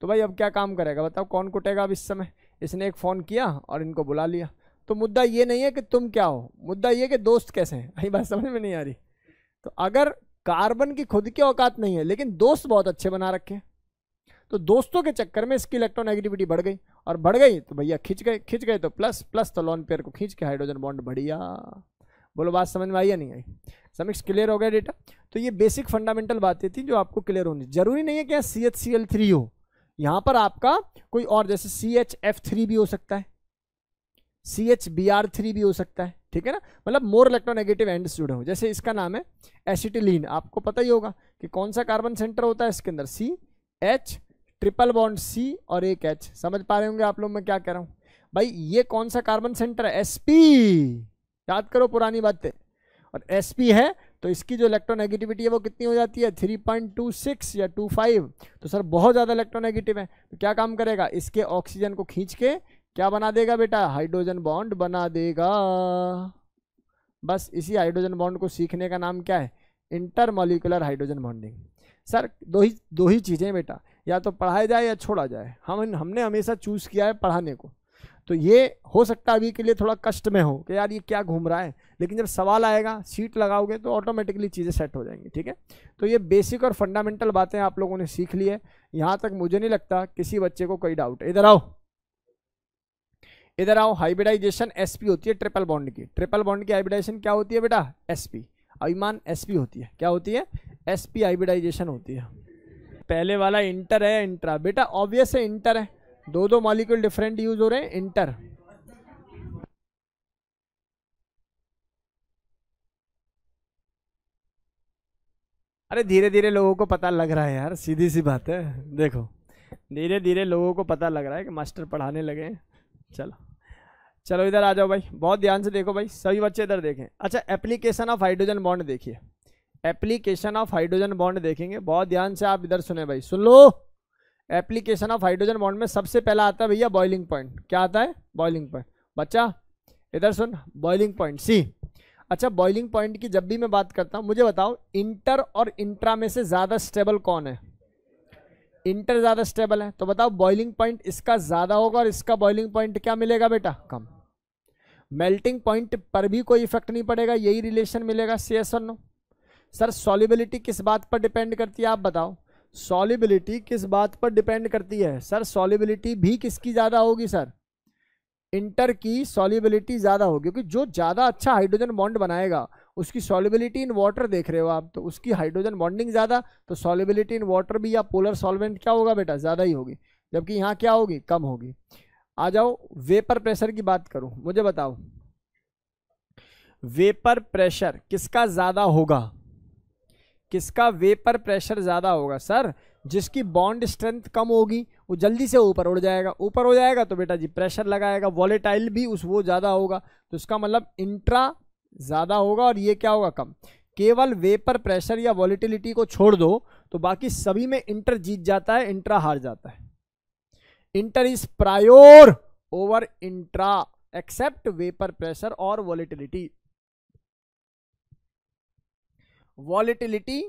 तो भाई अब क्या काम करेगा बताओ कौन कुटेगा अब इस समय इसने एक फ़ोन किया और इनको बुला लिया तो मुद्दा ये नहीं है कि तुम क्या हो मुद्दा ये कि दोस्त कैसे हैं यही <laughs> बात समझ में नहीं आ रही तो अगर कार्बन की खुद की औकात नहीं है लेकिन दोस्त बहुत अच्छे बना रखे हैं तो दोस्तों के चक्कर में इसकी इलेक्ट्रोनेगेटिविटी बढ़ गई और बढ़ गई तो भैया खींच गए खींच गए तो प्लस प्लस तो लॉन पेयर को खींच के हाइड्रोजन बॉन्ड बढ़िया बोलो बात समझ में आई या नहीं आई समिक्स क्लियर हो गया डेटा तो ये बेसिक फंडामेंटल बातें थी जो आपको क्लियर होनी जरूरी नहीं है कि यहाँ C H C L three हो यहाँ पर आपका कोई और जैसे सी एच एफ थ्री भी हो सकता है C H B R three भी हो सकता है ठीक है ना मतलब मोर इलेक्ट्रोनेगेटिव एंड जुड़े हो जैसे इसका नाम है एसिटिलीन आपको पता ही होगा कि कौन सा कार्बन सेंटर होता है इसके अंदर C H triple bond C और एक एच समझ पा रहे होंगे आप लोग मैं क्या कह रहा हूँ भाई ये कौन सा कार्बन सेंटर है एस याद करो पुरानी बातें और एस है तो इसकी जो इलेक्ट्रोनेगेटिविटी है वो कितनी हो जाती है 3.26 या 25 तो सर बहुत ज़्यादा इलेक्ट्रोनेगेटिव है तो क्या काम करेगा इसके ऑक्सीजन को खींच के क्या बना देगा बेटा हाइड्रोजन बॉन्ड बना देगा बस इसी हाइड्रोजन बॉन्ड को सीखने का नाम क्या है इंटरमोलिकुलर हाइड्रोजन बॉन्डिंग सर दो ही दो ही चीज़ें बेटा या तो पढ़ाया जाए या छोड़ा जाए हम हमने हमेशा चूज़ किया है पढ़ाने को तो ये हो सकता है अभी के लिए थोड़ा कष्ट में हो कि यार ये क्या घूम रहा है लेकिन जब सवाल आएगा सीट लगाओगे तो ऑटोमेटिकली चीज़ें सेट हो जाएंगी ठीक है तो ये बेसिक और फंडामेंटल बातें आप लोगों ने सीख ली है यहाँ तक मुझे नहीं लगता किसी बच्चे को कोई डाउट है इधर आओ इधर आओ हाइब्रिडाइजेशन एसपी होती है ट्रिपल बॉन्ड की ट्रिपल बॉन्ड की हाइब्रिडाइजेशन क्या होती है बेटा एसपी अभिमान एसपी होती है क्या होती है एसपी हाइब्रिडाइजेशन होती है पहले वाला इंटर है इंट्रा बेटा ऑब्वियस है इंटर है दो दो मॉलिक्यूल डिफरेंट यूज हो रहे हैं इंटर अरे धीरे धीरे लोगों को पता लग रहा है यार सीधी सी बात है देखो धीरे धीरे लोगों को पता लग रहा है कि मास्टर पढ़ाने लगे चलो चलो इधर आ जाओ भाई बहुत ध्यान से देखो भाई सभी बच्चे इधर देखें अच्छा एप्लीकेशन ऑफ हाइड्रोजन बॉन्ड देखिए एप्लीकेशन ऑफ हाइड्रोजन बॉन्ड देखेंगे बहुत ध्यान से आप इधर सुने भाई सुन लो एप्लीकेशन ऑफ हाइड्रोजन बॉन्ड में सबसे पहला आता है भैया बॉइलिंग पॉइंट क्या आता है बॉइलिंग पॉइंट बच्चा इधर सुन बॉइलिंग पॉइंट सी अच्छा बॉइलिंग पॉइंट की जब भी मैं बात करता हूँ मुझे बताओ इंटर और इंट्रा में से ज़्यादा स्टेबल कौन है इंटर ज़्यादा स्टेबल है तो बताओ बॉइलिंग पॉइंट इसका ज़्यादा होगा और इसका बॉइलिंग पॉइंट क्या मिलेगा बेटा कम मेल्टिंग पॉइंट पर भी कोई इफेक्ट नहीं पड़ेगा यही रिलेशन मिलेगा C S N sir solubility किस बात पर डिपेंड करती है आप बताओ सॉलिबिलिटी किस बात पर डिपेंड करती है सर सॉलिबिलिटी भी किसकी ज़्यादा होगी सर इंटर की सॉलिबिलिटी ज़्यादा होगी क्योंकि जो ज़्यादा अच्छा हाइड्रोजन बॉन्ड बनाएगा उसकी सॉलिबिलिटी इन वाटर देख रहे हो आप तो उसकी हाइड्रोजन बॉन्डिंग ज़्यादा तो सॉलिबिलिटी इन वाटर भी या पोलर सॉल्वेंट क्या होगा बेटा ज़्यादा ही होगी जबकि यहाँ क्या होगी कम होगी आ जाओ वेपर प्रेशर की बात करूँ मुझे बताओ वेपर प्रेशर किसका ज़्यादा होगा किसका वेपर प्रेशर ज़्यादा होगा सर जिसकी बॉन्ड स्ट्रेंथ कम होगी वो जल्दी से ऊपर उड़ जाएगा ऊपर हो जाएगा तो बेटा जी प्रेशर लगाएगा वॉलेटाइल भी उस वो ज़्यादा होगा तो इसका मतलब इंट्रा ज़्यादा होगा और ये क्या होगा कम केवल वेपर प्रेशर या वॉलिटिलिटी को छोड़ दो तो बाकी सभी में इंटर जीत जाता है इंट्रा हार जाता है inter is prior over intra except vapour pressure और वॉलिटिलिटी वॉलिटिलिटी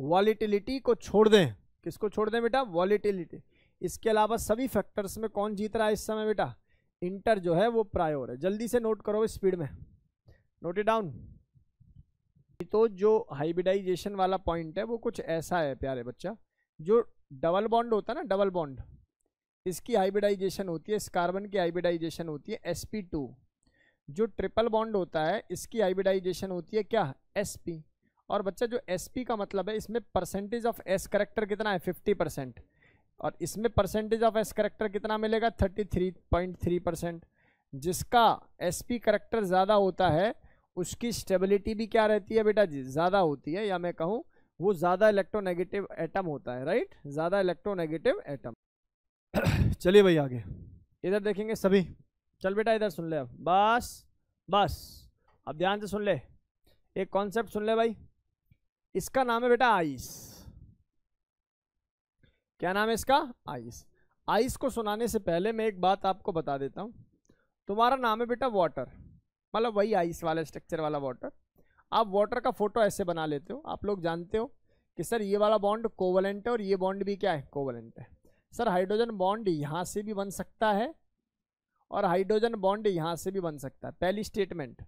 वॉलिटिलिटी को छोड़ दें किसको छोड़ दें बेटा वॉलिटिलिटी इसके अलावा सभी फैक्टर्स में कौन जीत रहा है इस समय बेटा इंटर जो है वो प्रायोर है जल्दी से नोट करो स्पीड में नोट इट डाउन तो जो हाइब्रिडाइजेशन वाला पॉइंट है वो कुछ ऐसा है प्यारे बच्चा जो डबल बॉन्ड होता है ना डबल बॉन्ड इसकी हाइब्रिडाइजेशन होती है इस कार्बन की हाइब्रिडाइजेशन होती है एस जो ट्रिपल बॉन्ड होता है इसकी हाइब्रिडाइजेशन होती है क्या एस और बच्चा जो एस का मतलब है इसमें परसेंटेज ऑफ एस करेक्टर कितना है फिफ्टी परसेंट और इसमें परसेंटेज ऑफ एस करेक्टर कितना मिलेगा thirty three point three percent जिसका एस पी करेक्टर ज़्यादा होता है उसकी स्टेबिलिटी भी क्या रहती है बेटा जी ज़्यादा होती है या मैं कहूँ वो ज़्यादा इलेक्ट्रोनेगेटिव एटम होता है राइट ज़्यादा इलेक्ट्रोनेगेटिव एटम चलिए भाई आगे इधर देखेंगे सभी चल बेटा इधर सुन ले अब बस बस अब ध्यान से सुन ले एक कॉन्सेप्ट सुन ले भाई इसका नाम है बेटा आइस क्या नाम है इसका आइस आइस को सुनाने से पहले मैं एक बात आपको बता देता हूँ तुम्हारा नाम है बेटा वाटर मतलब वही आइस वाला स्ट्रक्चर वाला वाटर आप वाटर का फोटो ऐसे बना लेते हो आप लोग जानते हो कि सर ये वाला बॉन्ड कोवलेंट है और ये बॉन्ड भी क्या है कोवलेंट है सर हाइड्रोजन बॉन्ड यहाँ से भी बन सकता है और हाइड्रोजन बॉन्ड यहाँ से भी बन सकता है पहली स्टेटमेंट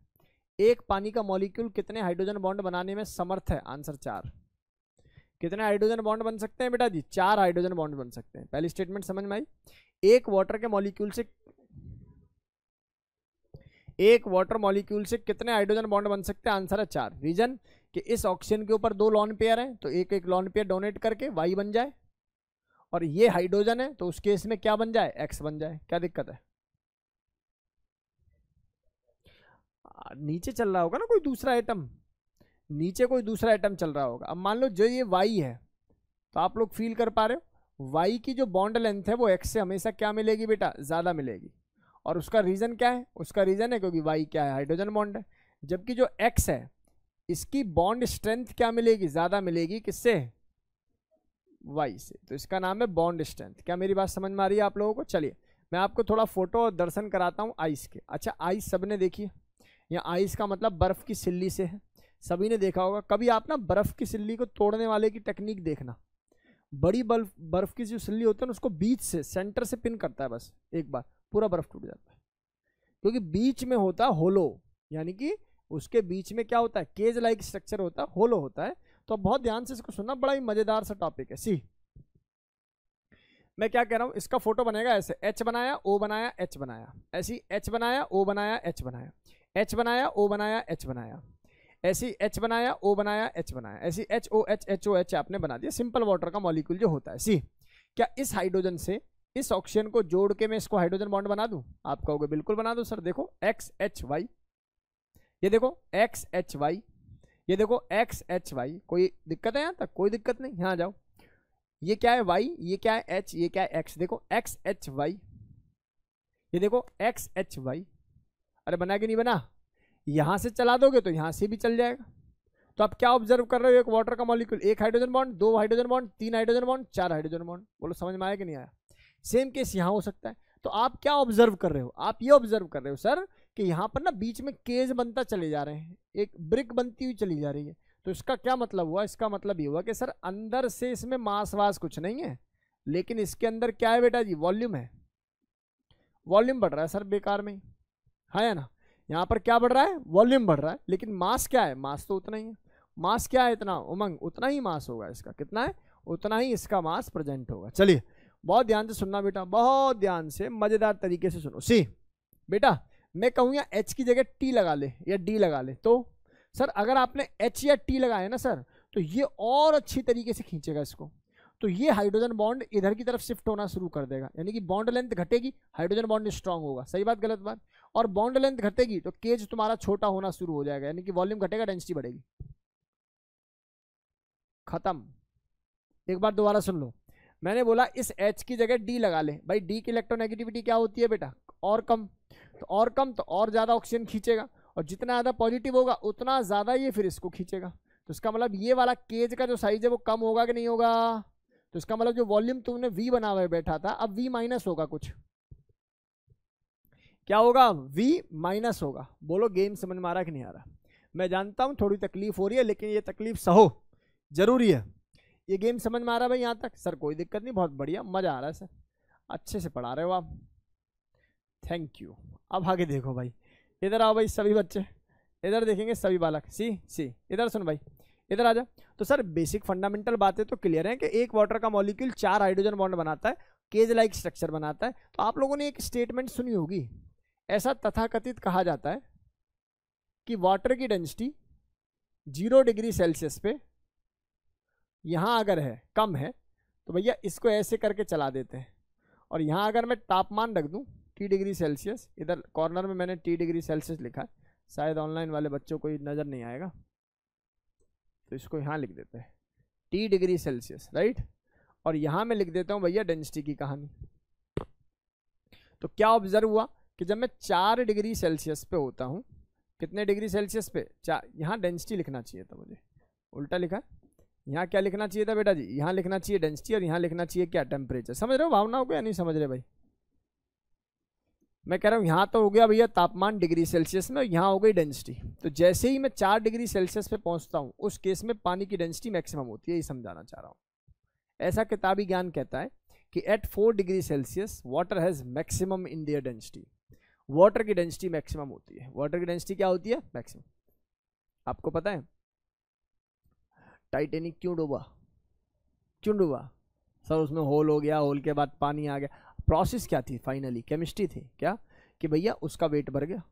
एक पानी का मॉलिक्यूल कितने हाइड्रोजन बॉन्ड बनाने में समर्थ है आंसर चार कितने हाइड्रोजन बॉन्ड बन सकते हैं बेटा जी चार हाइड्रोजन बॉन्ड बन सकते हैं पहली स्टेटमेंट समझ में आई एक वाटर के मॉलिक्यूल से एक वाटर मॉलिक्यूल से कितने हाइड्रोजन बॉन्ड बन सकते हैं आंसर है चार रीजन कि इस ऑक्सीजन के ऊपर दो लॉन पेयर हैं तो एक एक लॉन पेयर डोनेट करके वाई बन जाए और ये हाइड्रोजन है तो उस केस में क्या बन जाए एक्स बन जाए क्या दिक्कत है नीचे चल रहा होगा ना कोई दूसरा आइटम नीचे कोई दूसरा आइटम चल रहा होगा अब मान लो जो ये वाई है तो आप लोग फील कर पा रहे हो वाई की जो बॉन्ड लेंथ है वो एक्स से हमेशा क्या मिलेगी बेटा ज़्यादा मिलेगी और उसका रीज़न क्या है उसका रीज़न है क्योंकि वाई क्या है हाइड्रोजन बॉन्ड है जबकि जो एक्स है इसकी बॉन्ड स्ट्रेंथ क्या मिलेगी ज़्यादा मिलेगी किससे वाई से तो इसका नाम है बॉन्ड स्ट्रेंथ क्या मेरी बात समझ में आ रही है आप लोगों को चलिए मैं आपको थोड़ा फोटो और दर्शन कराता हूँ आइस के अच्छा आइस सब ने देखी या आइस का मतलब बर्फ़ की सिल्ली से है सभी ने देखा होगा कभी आप ना बर्फ़ की सिल्ली को तोड़ने वाले की टेक्निक देखना बड़ी बर्फ बर्फ़ की जो सिल्ली होती है ना उसको बीच से सेंटर से पिन करता है बस एक बार पूरा बर्फ टूट जाता है क्योंकि बीच में होता होलो यानी कि उसके बीच में क्या होता है केज लाइक स्ट्रक्चर होता है होलो होता है तो बहुत ध्यान से इसको सुनना बड़ा ही मजेदार सा टॉपिक है सी मैं क्या कह रहा हूँ इसका फोटो बनेगा ऐसे एच बनाया ओ बनाया एच बनाया ऐसी एच बनाया ओ बनाया एच बनाया एच बनाया ओ बनाया एच बनाया ऐसी एच बनाया ओ बनाया एच बनाया ऐसी H O H H O H आपने बना दिया सिंपल वाटर का मॉलिक्यूल जो होता है सी क्या इस हाइड्रोजन से इस ऑक्सीजन को जोड़ के मैं इसको हाइड्रोजन बॉन्ड बना दूं आप कहोगे बिल्कुल बना दो सर देखो एक्स एच वाई ये देखो एक्स एच वाई ये देखो एक्स एच वाई कोई दिक्कत है यहाँ तक कोई दिक्कत नहीं यहाँ जाओ ये क्या है वाई ये क्या है एच ये क्या है एक्स देखो एक्स एच वाई ये देखो एक्स एच वाई अरे बना कि नहीं बना यहाँ से चला दोगे तो यहाँ से भी चल जाएगा तो आप क्या ऑब्जर्व कर रहे हो एक वाटर का मॉलिक्यूल एक हाइड्रोजन बॉन्ड दो हाइड्रोजन बॉन्ड तीन हाइड्रोजन बॉन्ड चार हाइड्रोजन बॉन्ड बोलो समझ में आया कि नहीं आया सेम केस यहाँ हो सकता है तो आप क्या ऑब्जर्व कर रहे हो आप ये ऑब्जर्व कर रहे हो सर कि यहाँ पर ना बीच में केज बनता चले जा रहे हैं एक ब्रिक बनती हुई चली जा रही है तो इसका क्या मतलब हुआ इसका मतलब ये हुआ कि सर अंदर से इसमें मास वास कुछ नहीं है लेकिन इसके अंदर क्या है बेटा जी वॉल्यूम है वॉल्यूम बढ़ रहा है सर बेकार में है ना यहाँ पर क्या बढ़ रहा है वॉल्यूम बढ़ रहा है लेकिन मास क्या है मास तो उतना ही है मास क्या है इतना उमंग उतना ही मास होगा इसका कितना है उतना ही इसका मास प्रेजेंट होगा चलिए बहुत ध्यान से सुनना बेटा बहुत ध्यान से मज़ेदार तरीके से सुनो सी बेटा मैं कहूँ या एच की जगह टी लगा ले या डी लगा ले तो सर अगर आपने एच या टी लगाया ना सर तो ये और अच्छी तरीके से खींचेगा इसको तो ये हाइड्रोजन बॉन्ड इधर की तरफ शिफ्ट होना शुरू कर देगा यानी कि बॉन्ड लेंथ घटेगी हाइड्रोजन बॉन्ड स्ट्रांग होगा सही बात गलत बात और बॉन्ड लेंथ घटेगी तो केज तुम्हारा छोटा होना शुरू हो जाएगा यानी कि वॉल्यूम घटेगा डेंसिटी बढ़ेगी खत्म एक बार दोबारा सुन लो मैंने बोला इस एच की जगह डी लगा ले भाई डी की इलेक्ट्रोनेगेटिविटी क्या होती है बेटा और कम तो और कम तो और ज़्यादा ऑक्सीजन खींचेगा और जितना ज़्यादा पॉजिटिव होगा उतना ज़्यादा ये फिर इसको खींचेगा तो इसका मतलब ये वाला केज का जो साइज है वो कम होगा कि नहीं होगा तो इसका मतलब जो वॉल्यूम तुमने वी बना हुआ बैठा था अब वी माइनस होगा कुछ क्या होगा वी माइनस होगा बोलो गेम समझ में आ रहा कि नहीं आ रहा मैं जानता हूँ थोड़ी तकलीफ हो रही है लेकिन ये तकलीफ सहो जरूरी है ये गेम समझ में आ रहा है भाई यहाँ तक सर कोई दिक्कत नहीं बहुत बढ़िया मज़ा आ रहा है सर अच्छे से पढ़ा रहे हो आप थैंक यू अब आगे देखो भाई इधर आओ भाई सभी बच्चे इधर देखेंगे सभी बालक सी सी इधर सुन भाई इधर आ जाओ तो सर बेसिक फंडामेंटल बातें तो क्लियर हैं कि एक वाटर का मॉलिक्यूल चार हाइड्रोजन बॉन्ड बनाता है केज लाइक स्ट्रक्चर बनाता है तो आप लोगों ने एक स्टेटमेंट सुनी होगी ऐसा तथाकथित कहा जाता है कि वाटर की डेंसिटी जीरो डिग्री सेल्सियस पे यहाँ अगर है कम है तो भैया इसको ऐसे करके चला देते हैं और यहाँ अगर मैं तापमान रख दूँ टी डिग्री सेल्सियस इधर कॉर्नर में मैंने टी डिग्री सेल्सियस लिखा है शायद ऑनलाइन वाले बच्चों को नज़र नहीं आएगा तो इसको यहाँ लिख देते हैं टी डिग्री सेल्सियस राइट और यहाँ मैं लिख देता हूँ भैया डेंसिटी की कहानी तो क्या ऑब्जर्व हुआ कि जब मैं चार डिग्री सेल्सियस पे होता हूँ कितने डिग्री सेल्सियस पे चार यहाँ डेंसिटी लिखना चाहिए था मुझे उल्टा लिखा यहाँ क्या लिखना चाहिए था बेटा जी यहाँ लिखना चाहिए डेंसिटी और यहाँ लिखना चाहिए क्या टेम्परेचर समझ रहे हो भावनाओं को या नहीं समझ रहे भाई मैं कह रहा हूँ यहाँ तो हो गया भैया तापमान डिग्री सेल्सियस में और यहाँ हो गई डेंसिटी तो जैसे ही मैं चार डिग्री सेल्सियस पे पहुँचता हूँ उस केस में पानी की डेंसिटी मैक्सिमम होती है ये समझाना चाह रहा हूँ ऐसा किताबी ज्ञान कहता है कि at four degree Celsius water has maximum in their density water की डेंसिटी मैक्सिमम होती है वाटर की डेंसिटी क्या होती है मैक्सिमम आपको पता है टाइटेनिक क्यों डूबा क्यों डूबा सर उसमें होल हो गया होल के बाद पानी आ गया प्रोसेस क्या थी फाइनली केमिस्ट्री थी क्या कि भैया उसका वेट बढ़ गया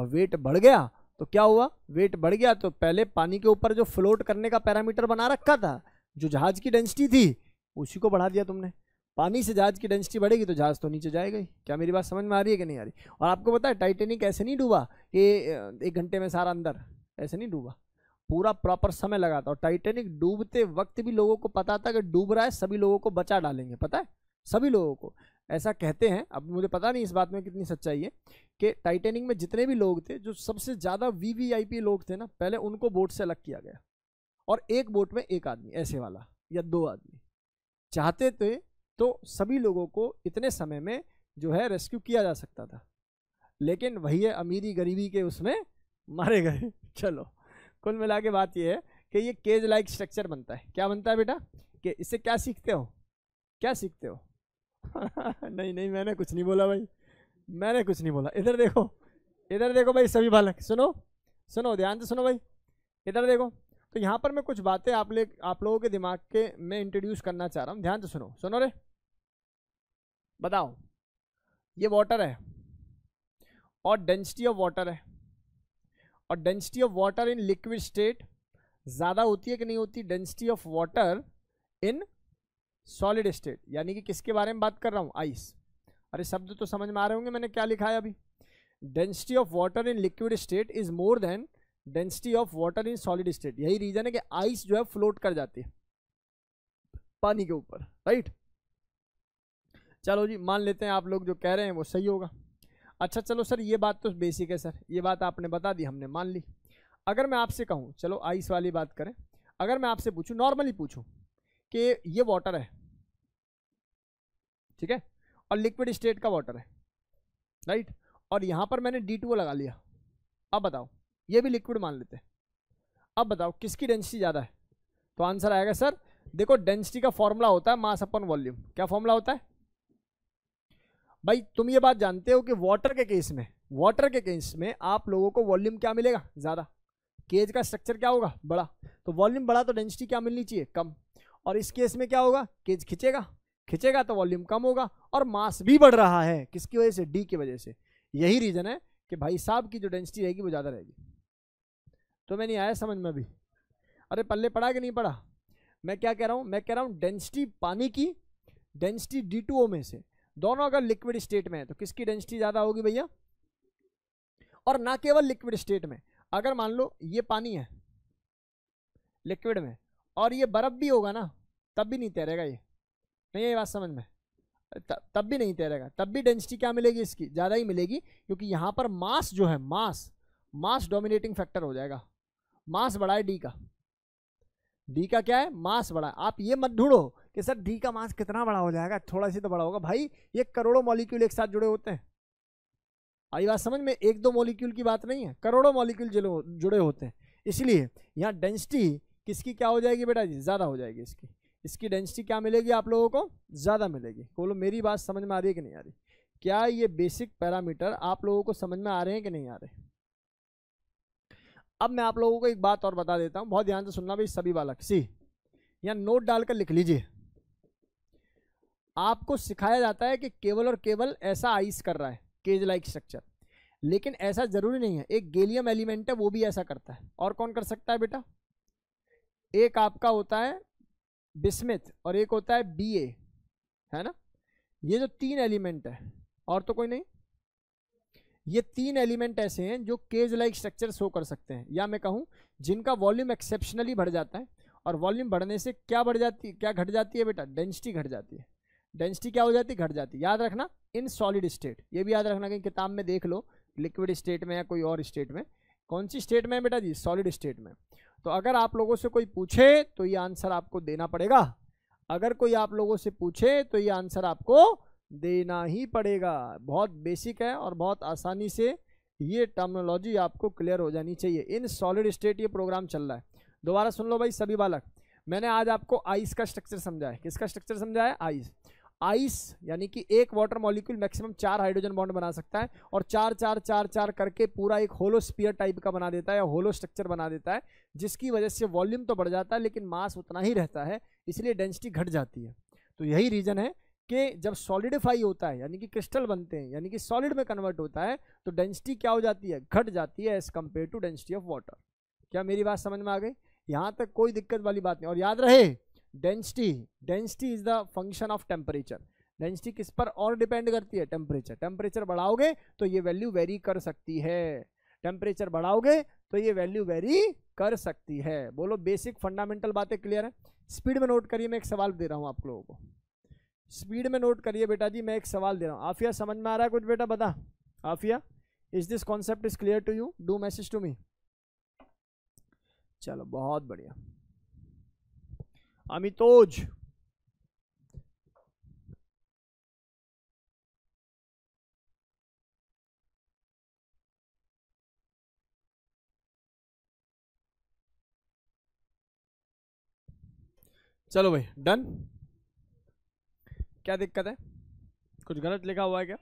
और वेट बढ़ गया तो क्या हुआ वेट बढ़ गया तो पहले पानी के ऊपर जो फ्लोट करने का पैरामीटर बना रखा था जो जहाज की डेंसिटी थी उसी को बढ़ा दिया तुमने पानी से जहाज की डेंसिटी बढ़ेगी तो जहाज तो नीचे जाएगा ही क्या मेरी बात समझ में आ रही है कि नहीं आ रही और आपको पता है टाइटेनिक ऐसे नहीं डूबा कि एक घंटे में सारा अंदर ऐसे नहीं डूबा पूरा प्रॉपर समय लगा था और टाइटेनिक डूबते वक्त भी लोगों को पता था कि डूब रहा है सभी लोगों को बचा डालेंगे पता है सभी लोगों को ऐसा कहते हैं अब मुझे पता नहीं इस बात में कितनी सच्चाई है कि टाइटेनिक में जितने भी लोग थे जो सबसे ज़्यादा वी लोग थे ना पहले उनको बोट से अलग किया गया और एक बोट में एक आदमी ऐसे वाला या दो आदमी चाहते थे तो सभी लोगों को इतने समय में जो है रेस्क्यू किया जा सकता था लेकिन वही है अमीरी गरीबी के उसमें मारे गए <laughs> चलो कुल मिला के बात यह है कि ये केज लाइक स्ट्रक्चर बनता है क्या बनता है बेटा कि इससे क्या सीखते हो क्या सीखते हो <laughs> नहीं नहीं मैंने कुछ नहीं बोला भाई मैंने कुछ नहीं बोला इधर देखो इधर देखो भाई सभी बालक सुनो सुनो ध्यान से सुनो भाई इधर देखो तो यहाँ पर मैं कुछ बातें आप ले आप लोगों के दिमाग के मैं इंट्रोड्यूस करना चाह रहा हूँ ध्यान से सुनो सुनो रे बताओ ये वाटर है और डेंसिटी ऑफ वाटर है और density of water in liquid state ज़्यादा होती है कि नहीं होती density of water in solid state यानी कि किसके बारे में बात कर रहा हूँ आइस अरे शब्द तो समझ में आ रहे होंगे मैंने क्या लिखा है अभी density of water in liquid state is more than density of water in solid state यही रीज़न है कि आइस जो है फ्लोट कर जाती है पानी के ऊपर राइट चलो जी मान लेते हैं आप लोग जो कह रहे हैं वो सही होगा अच्छा चलो सर ये बात तो बेसिक है सर ये बात आपने बता दी हमने मान ली अगर मैं आपसे कहूँ चलो आइस वाली बात करें अगर मैं आपसे पूछूँ नॉर्मली पूछूँ कि ये वाटर है ठीक है और लिक्विड स्टेट का वाटर है राइट और यहाँ पर मैंने डी लगा लिया अब बताओ ये भी लिक्विड मान लेते हैं अब बताओ किसकी डेंसिटी ज़्यादा है तो आंसर आएगा सर देखो डेंसिटी का फॉर्मूला होता है मास अपन वॉल्यूम क्या फॉर्मूला होता है भाई तुम ये बात जानते हो कि वाटर के केस में वाटर के केस में आप लोगों को वॉल्यूम क्या मिलेगा ज़्यादा केज का स्ट्रक्चर क्या होगा बड़ा तो वॉल्यूम बड़ा तो डेंसिटी क्या मिलनी चाहिए कम और इस केस में क्या होगा केज खिंचेगा खिंचेगा तो वॉल्यूम कम होगा और मास भी बढ़ रहा है किसकी वजह से डी की वजह से यही रीज़न है कि भाई साहब की जो डेंसिटी रहेगी वो ज़्यादा रहेगी तो मैं नहीं आया समझ में अभी अरे पल्ले पड़ा कि नहीं पड़ा मैं क्या कह रहा हूँ मैं कह रहा हूँ डेंसिटी पानी की डेंसिटी डी में से दोनों अगर लिक्विड स्टेट में है तो किसकी डेंसिटी ज़्यादा होगी भैया और ना केवल लिक्विड स्टेट में अगर मान लो ये पानी है लिक्विड में और ये बर्फ़ भी होगा ना तब भी नहीं तैरेगा ये नहीं ये बात समझ में तब भी नहीं तैरेगा तब भी डेंसिटी क्या मिलेगी इसकी ज़्यादा ही मिलेगी क्योंकि यहां पर मास जो है मास मास डोमिनेटिंग फैक्टर हो जाएगा मास बढ़ा है डी का डी का क्या है मास बढ़ा है आप ये मत ढूंढो कि सर डी का मास कितना बड़ा हो जाएगा थोड़ा सी तो बड़ा होगा भाई ये करोड़ों मॉलिक्यूल एक साथ जुड़े होते हैं आई बात समझ में एक दो मॉलिक्यूल की बात नहीं है करोड़ों मॉलिक्यूल जुड़े होते हैं इसलिए यहाँ डेंसिटी किसकी क्या हो जाएगी बेटा जी ज़्यादा हो जाएगी इसकी इसकी डेंसिटी क्या मिलेगी आप लोगों को ज़्यादा मिलेगी बोलो मेरी बात समझ में आ रही है कि नहीं आ रही क्या ये बेसिक पैरामीटर आप लोगों को समझ में आ रहे हैं कि नहीं आ रहे अब मैं आप लोगों को एक बात और बता देता हूँ बहुत ध्यान से सुनना भाई सभी बालक सी यहाँ नोट डालकर लिख लीजिए आपको सिखाया जाता है कि केवल और केवल ऐसा आइस कर रहा है केज लाइक स्ट्रक्चर लेकिन ऐसा ज़रूरी नहीं है एक गेलियम एलिमेंट है वो भी ऐसा करता है और कौन कर सकता है बेटा एक आपका होता है बिस्मिथ और एक होता है बी ए है ना ये जो तीन एलिमेंट है और तो कोई नहीं ये तीन एलिमेंट ऐसे हैं जो केज लाइक स्ट्रक्चर शो कर सकते हैं या मैं कहूँ जिनका वॉल्यूम एक्सेप्शनली बढ़ जाता है और वॉल्यूम बढ़ने से क्या बढ़ जाती है क्या घट जाती है बेटा डेंसिटी घट जाती है डेंसिटी क्या हो जाती घट जाती याद रखना इन सॉलिड स्टेट ये भी याद रखना कहीं किताब में देख लो लिक्विड स्टेट में या कोई और स्टेट में कौन सी स्टेट में है बेटा जी सॉलिड स्टेट में तो अगर आप लोगों से कोई पूछे तो ये आंसर आपको देना पड़ेगा अगर कोई आप लोगों से पूछे तो ये आंसर आपको देना ही पड़ेगा बहुत बेसिक है और बहुत आसानी से ये टर्मनोलॉजी आपको क्लियर हो जानी चाहिए इन सॉलिड स्टेट ये प्रोग्राम चल रहा है दोबारा सुन लो भाई सभी बालक मैंने आज आपको आइस का स्ट्रक्चर समझाया किसका स्ट्रक्चर समझाया आइस आइस यानी कि एक वाटर मॉलिक्यूल मैक्सिमम चार हाइड्रोजन बॉन्ड बना सकता है और चार चार चार चार करके पूरा एक होलो स्पीयर टाइप का बना देता है या होलो स्ट्रक्चर बना देता है जिसकी वजह से वॉल्यूम तो बढ़ जाता है लेकिन मास उतना ही रहता है इसलिए डेंसिटी घट जाती है तो यही रीज़न है कि जब सॉलिडिफाई होता है यानी कि क्रिस्टल बनते हैं यानी कि सॉलिड में कन्वर्ट होता है तो डेंसिटी क्या हो जाती है घट जाती है as compare to density of water क्या मेरी बात समझ में आ गई यहाँ तक कोई दिक्कत वाली बात नहीं और याद रहे density density is the function of temperature density किस पर और डिपेंड करती है टेम्परेचर टेम्परेचर बढ़ाओगे तो ये वैल्यू वेरी कर सकती है टेम्परेचर बढ़ाओगे तो ये वैल्यू वेरी कर सकती है बोलो बेसिक फंडामेंटल बातें क्लियर है स्पीड में नोट करिए मैं एक सवाल दे रहा हूँ आप लोगों को स्पीड में नोट करिए बेटा जी मैं एक सवाल दे रहा हूँ आफिया समझ में आ रहा है कुछ बेटा बता Afiya is this concept is clear to you do message to me चलो बहुत बढ़िया अमितोज चलो भाई डन क्या दिक्कत है कुछ गलत लिखा हुआ है क्या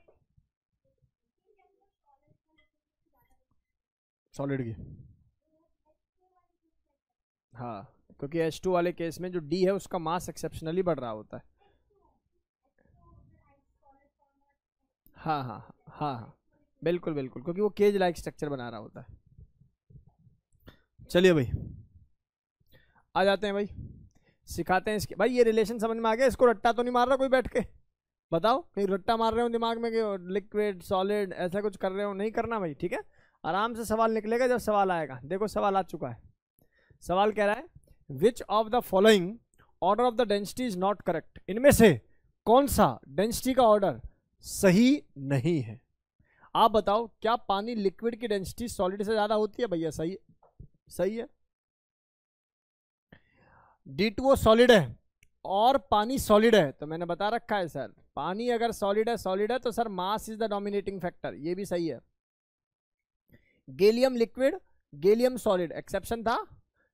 सॉलिड की हाँ क्योंकि एच टू वाले केस में जो डी है उसका मास एक्सेप्शनली बढ़ रहा होता है हाँ हाँ हाँ हाँ, हाँ। बिल्कुल बिल्कुल क्योंकि वो केज लाइक स्ट्रक्चर बना रहा होता है चलिए भाई आ जाते हैं भाई सिखाते हैं इसके भाई ये रिलेशन समझ में आ गया इसको रट्टा तो नहीं मार रहा कोई बैठ के बताओ कहीं रट्टा मार रहे हो दिमाग में कि लिक्विड सॉलिड ऐसा कुछ कर रहे हो नहीं करना भाई ठीक है आराम से सवाल निकलेगा जब सवाल आएगा देखो सवाल आ चुका है सवाल कह रहा है which of the following order of the density is not correct इनमें से कौन सा डेंसिटी का ऑर्डर सही नहीं है आप बताओ क्या पानी लिक्विड की डेंसिटी सॉलिड से ज़्यादा होती है भैया सही सही है डी टू ओ सॉलिड है और पानी सॉलिड है तो मैंने बता रखा है सर पानी अगर सॉलिड है सॉलिड है तो sir mass is the dominating factor ये भी सही है gallium liquid gallium solid exception था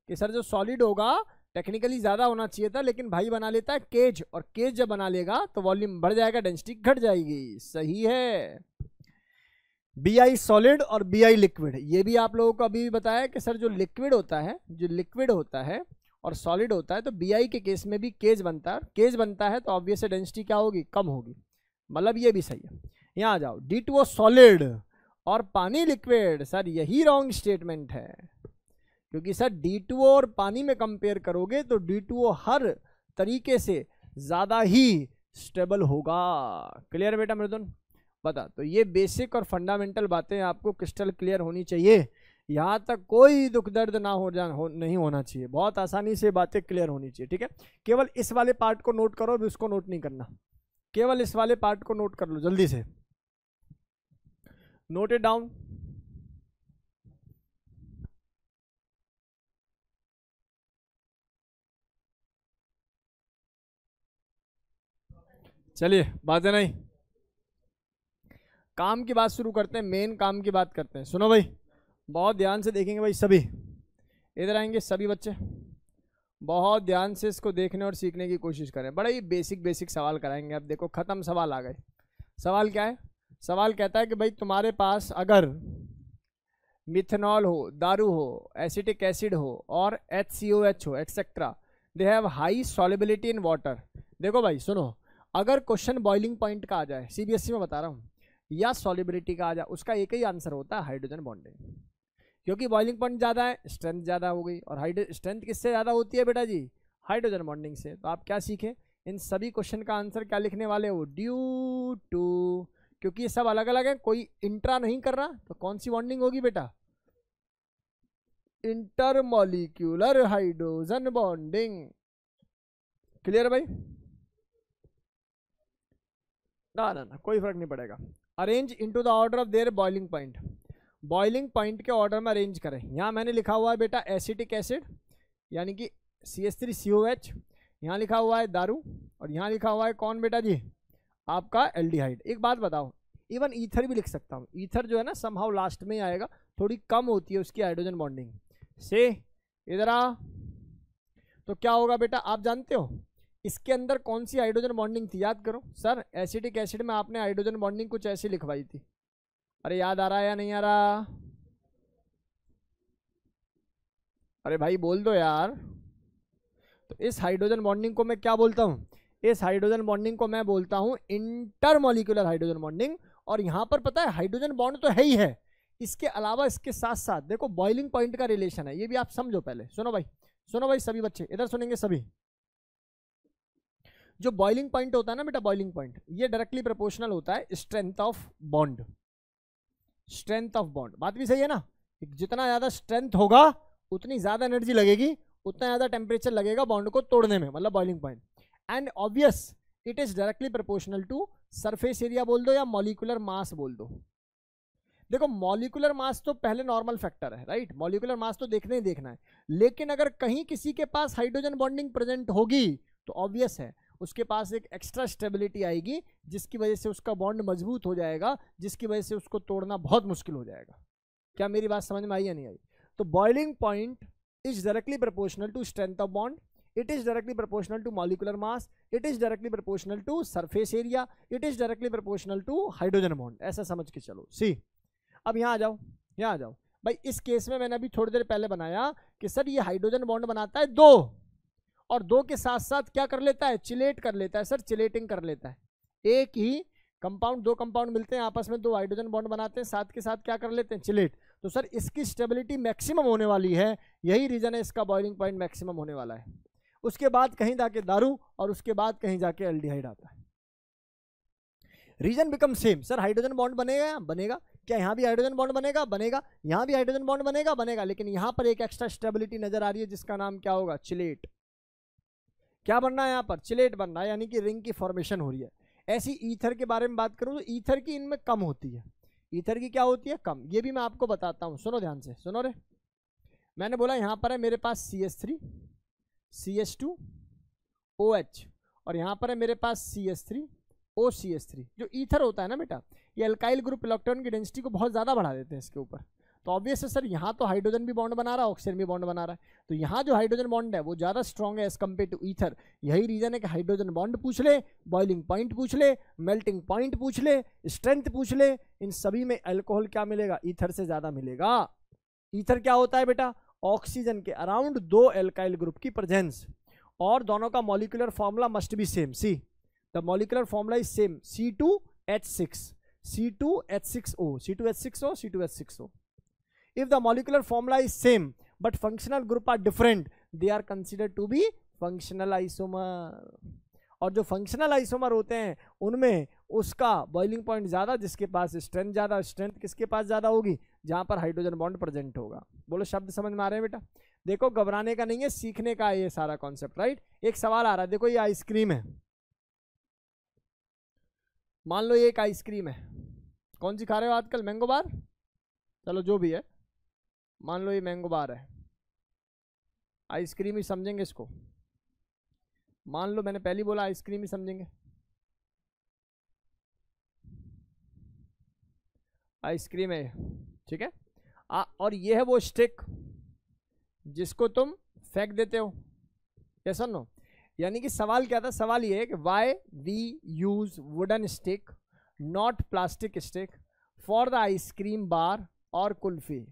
कि सर जो सॉलिड होगा टेक्निकली ज़्यादा होना चाहिए था लेकिन भाई बना लेता है केज और केज जब बना लेगा तो वॉल्यूम बढ़ जाएगा डेंसिटी घट जाएगी सही है बी आई सॉलिड और बी आई लिक्विड ये भी आप लोगों को अभी भी बताया कि सर जो लिक्विड होता है जो लिक्विड होता है और सॉलिड होता है तो बी आई के केस में भी केज बनता है केज बनता है तो ऑब्वियस डेंसिटी क्या होगी कम होगी मतलब ये भी सही है यहाँ आ जाओ डी टू ओ सॉलिड और पानी लिक्विड सर यही रॉन्ग स्टेटमेंट है क्योंकि सर डी और पानी में कंपेयर करोगे तो डी हर तरीके से ज़्यादा ही स्टेबल होगा क्लियर बेटा मृदुन बता तो ये बेसिक और फंडामेंटल बातें आपको क्रिस्टल क्लियर होनी चाहिए यहाँ तक कोई दुख दर्द ना हो जान हो नहीं होना चाहिए बहुत आसानी से बातें क्लियर होनी चाहिए ठीक है केवल इस वाले पार्ट को नोट करो भी उसको नोट नहीं करना केवल इस वाले पार्ट को नोट कर लो जल्दी से नोट इट डाउन चलिए है नहीं काम की बात शुरू करते हैं मेन काम की बात करते हैं सुनो भाई बहुत ध्यान से देखेंगे भाई सभी इधर आएंगे सभी बच्चे बहुत ध्यान से इसको देखने और सीखने की कोशिश करें बड़ा ही बेसिक बेसिक सवाल कराएंगे अब देखो ख़त्म सवाल आ गए सवाल क्या है सवाल कहता है कि भाई तुम्हारे पास अगर मिथेनॉल हो दारू हो एसिटिक एसिड हो और एच हो etcetera they have high solubility in water देखो भाई सुनो अगर क्वेश्चन बॉइलिंग पॉइंट का आ जाए सीबीएसई e में बता रहा हूँ या सॉलिबिलिटी का आ जाए उसका एक ही आंसर होता है हाइड्रोजन बॉन्डिंग क्योंकि बॉइलिंग पॉइंट ज़्यादा है स्ट्रेंथ ज़्यादा हो गई और हाइड्रो स्ट्रेंथ किससे ज़्यादा होती है बेटा जी हाइड्रोजन बॉन्डिंग से तो आप क्या सीखें इन सभी क्वेश्चन का आंसर क्या लिखने वाले हो ड्यू टू क्योंकि ये सब अलग अलग है कोई इंट्रा नहीं कर रहा तो कौन सी बॉन्डिंग होगी बेटा इंटरमोलिक्यूलर हाइड्रोजन बॉन्डिंग क्लियर भाई ना ना ना कोई फ़र्क नहीं पड़ेगा arrange into the order of their boiling point boiling point के ऑर्डर में अरेंज करें यहाँ मैंने लिखा हुआ है बेटा एसिटिक एसिड यानी कि C S three C O H यहाँ लिखा हुआ है दारू और यहाँ लिखा हुआ है कौन बेटा जी आपका हाइड एक बात बताओ इवन ईथर भी लिख सकता हूँ ईथर जो है ना समहाउ लास्ट में ही आएगा थोड़ी कम होती है उसकी हाइड्रोजन बॉन्डिंग से इधर आ तो क्या होगा बेटा आप जानते हो इसके अंदर कौन सी हाइड्रोजन बॉन्डिंग थी याद करो सर एसिडिक एसिड में आपने हाइड्रोजन बॉन्डिंग कुछ ऐसी लिखवाई थी अरे याद आ रहा है या नहीं आ रहा अरे भाई बोल दो यार तो इस हाइड्रोजन बॉन्डिंग को मैं क्या बोलता हूँ इस हाइड्रोजन बॉन्डिंग को मैं बोलता हूँ इंटरमोलिकुलर हाइड्रोजन बॉन्डिंग और यहाँ पर पता है हाइड्रोजन बॉन्ड तो है ही है इसके अलावा इसके साथ साथ देखो बॉइलिंग पॉइंट का रिलेशन है ये भी आप समझो पहले सुनो भाई सुनो भाई सभी बच्चे इधर सुनेंगे सभी जो बॉइलिंग पॉइंट होता है ना बेटा बॉइलिंग पॉइंट ये डायरेक्टली प्रपोर्शनल होता है strength of bond strength of bond बात भी सही है ना जितना ज़्यादा स्ट्रेंथ होगा उतनी ज़्यादा एनर्जी लगेगी उतना ज़्यादा टेम्परेचर लगेगा बॉन्ड को तोड़ने में मतलब boiling point and obvious it is directly proportional to surface area बोल दो या मॉलिकुलर मास बोल दो देखो मॉलिकुलर मास तो पहले नॉर्मल फैक्टर है राइट मॉलिकुलर मास तो देखने ही देखना है लेकिन अगर कहीं किसी के पास हाइड्रोजन बॉन्डिंग प्रेजेंट होगी तो ऑब्वियस है उसके पास एक एक्स्ट्रा स्टेबिलिटी आएगी जिसकी वजह से उसका बॉन्ड मजबूत हो जाएगा जिसकी वजह से उसको तोड़ना बहुत मुश्किल हो जाएगा क्या मेरी बात समझ में आई या नहीं आई तो boiling point is directly proportional to strength of bond it is directly proportional to molecular mass it is directly proportional to surface area it is directly proportional to hydrogen bond ऐसा समझ के चलो सी अब यहाँ आ जाओ यहाँ आ जाओ भाई इस केस में मैंने अभी थोड़ी देर पहले बनाया कि सर ये हाइड्रोजन बॉन्ड बनाता है दो और दो के साथ साथ क्या कर लेता है चिलेट कर लेता है सर चिलेटिंग कर लेता है एक ही कंपाउंड दो कंपाउंड मिलते हैं आपस में दो हाइड्रोजन बॉन्ड बनाते हैं साथ के साथ क्या कर लेते हैं चिलेट तो सर इसकी स्टेबिलिटी मैक्सिमम होने वाली है यही रीज़न है इसका बॉइलिंग पॉइंट मैक्सिमम होने वाला है उसके बाद कहीं जाके दारू और उसके बाद कहीं जाके एल्डिहाइड आता है reason become same sir hydrogen bond बनेगा बनेगा क्या यहाँ भी हाइड्रोजन बॉन्ड बनेगा बनेगा यहाँ भी हाइड्रोजन बॉन्ड बनेगा बनेगा लेकिन यहाँ पर एक एक्स्ट्रा स्टेबिलिटी नजर आ रही है जिसका नाम क्या होगा चिलेट क्या बनना है यहाँ पर चिलेट बनना है यानी कि रिंग की फॉर्मेशन हो रही है ऐसी ईथर के बारे में बात करूँ तो ईथर की इनमें कम होती है ईथर की क्या होती है कम ये भी मैं आपको बताता हूँ सुनो ध्यान से सुनो रे मैंने बोला यहाँ पर है मेरे पास C S three C S two O H और यहाँ पर है मेरे पास C S three O C S three जो ईथर होता है ना बेटा ये अल्काइल ग्रुप इलेक्ट्रॉन की डेंसिटी को बहुत ज़्यादा बढ़ा देते हैं इसके ऊपर तो ऑब्वियस है सर यहाँ तो हाइड्रोजन भी बॉन्ड बना रहा है ऑक्सीजन भी बॉन्ड बना रहा है तो यहाँ जो हाइड्रोजन बॉन्ड है वो ज़्यादा स्ट्रॉन्ग है एज कम्पेयर टू ईथर यही रीज़न है कि हाइड्रोजन बॉन्ड पूछ ले बॉइलिंग पॉइंट पूछ ले मेल्टिंग पॉइंट पूछ ले स्ट्रेंथ पूछ ले इन सभी में एल्कोहल क्या मिलेगा ईथर से ज़्यादा मिलेगा ईथर क्या होता है बेटा ऑक्सीजन के अराउंड दो एल्काइल ग्रुप की प्रेजेंस और दोनों का molecular formula must be same see the molecular formula is same C two H six C two H six O C two H six O C two H six O if the molecular formula is same but functional group are different they are considered to be functional isomer और जो functional isomer होते हैं उनमें उसका boiling point ज़्यादा जिसके पास strength ज़्यादा strength किसके पास ज़्यादा होगी जहाँ पर हाइड्रोजन बॉन्ड प्रेजेंट होगा बोलो शब्द समझ में आ रहे हैं बेटा देखो घबराने का नहीं है सीखने का है ये सारा कॉन्सेप्ट राइट एक सवाल आ रहा है देखो ये आइसक्रीम है मान लो ये एक आइसक्रीम है कौन सी खा रहे हो आजकल मैंगो बार चलो जो भी है मान लो ये मैंगो बार है आइसक्रीम ही समझेंगे इसको मान लो मैंने पहली बोला आइसक्रीम ही समझेंगे आइसक्रीम है ठीक है आ, और ये है वो स्टिक जिसको तुम फेंक देते हो यस नो यानी कि सवाल क्या था सवाल ये है कि why we use wooden stick not plastic stick for the ice cream bar और कुल्फी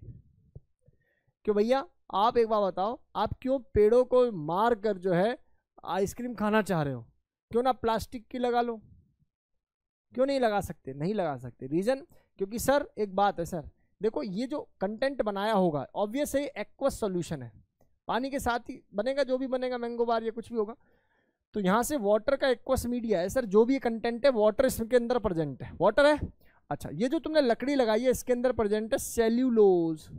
कि भैया आप एक बार बताओ आप क्यों पेड़ों को मार कर जो है आइसक्रीम खाना चाह रहे हो क्यों ना प्लास्टिक की लगा लो क्यों नहीं लगा सकते नहीं लगा सकते रीज़न क्योंकि सर एक बात है सर देखो ये जो कंटेंट बनाया होगा ऑब्वियस है एक्वस सोल्यूशन है पानी के साथ ही बनेगा जो भी बनेगा मैंगो बार या कुछ भी होगा तो यहाँ से वाटर का एक्वस मीडिया है सर जो भी कंटेंट है वाटर इसके अंदर प्रेजेंट है वाटर है अच्छा ये जो तुमने लकड़ी लगाई है इसके अंदर प्रेजेंट है सेल्यूलोज़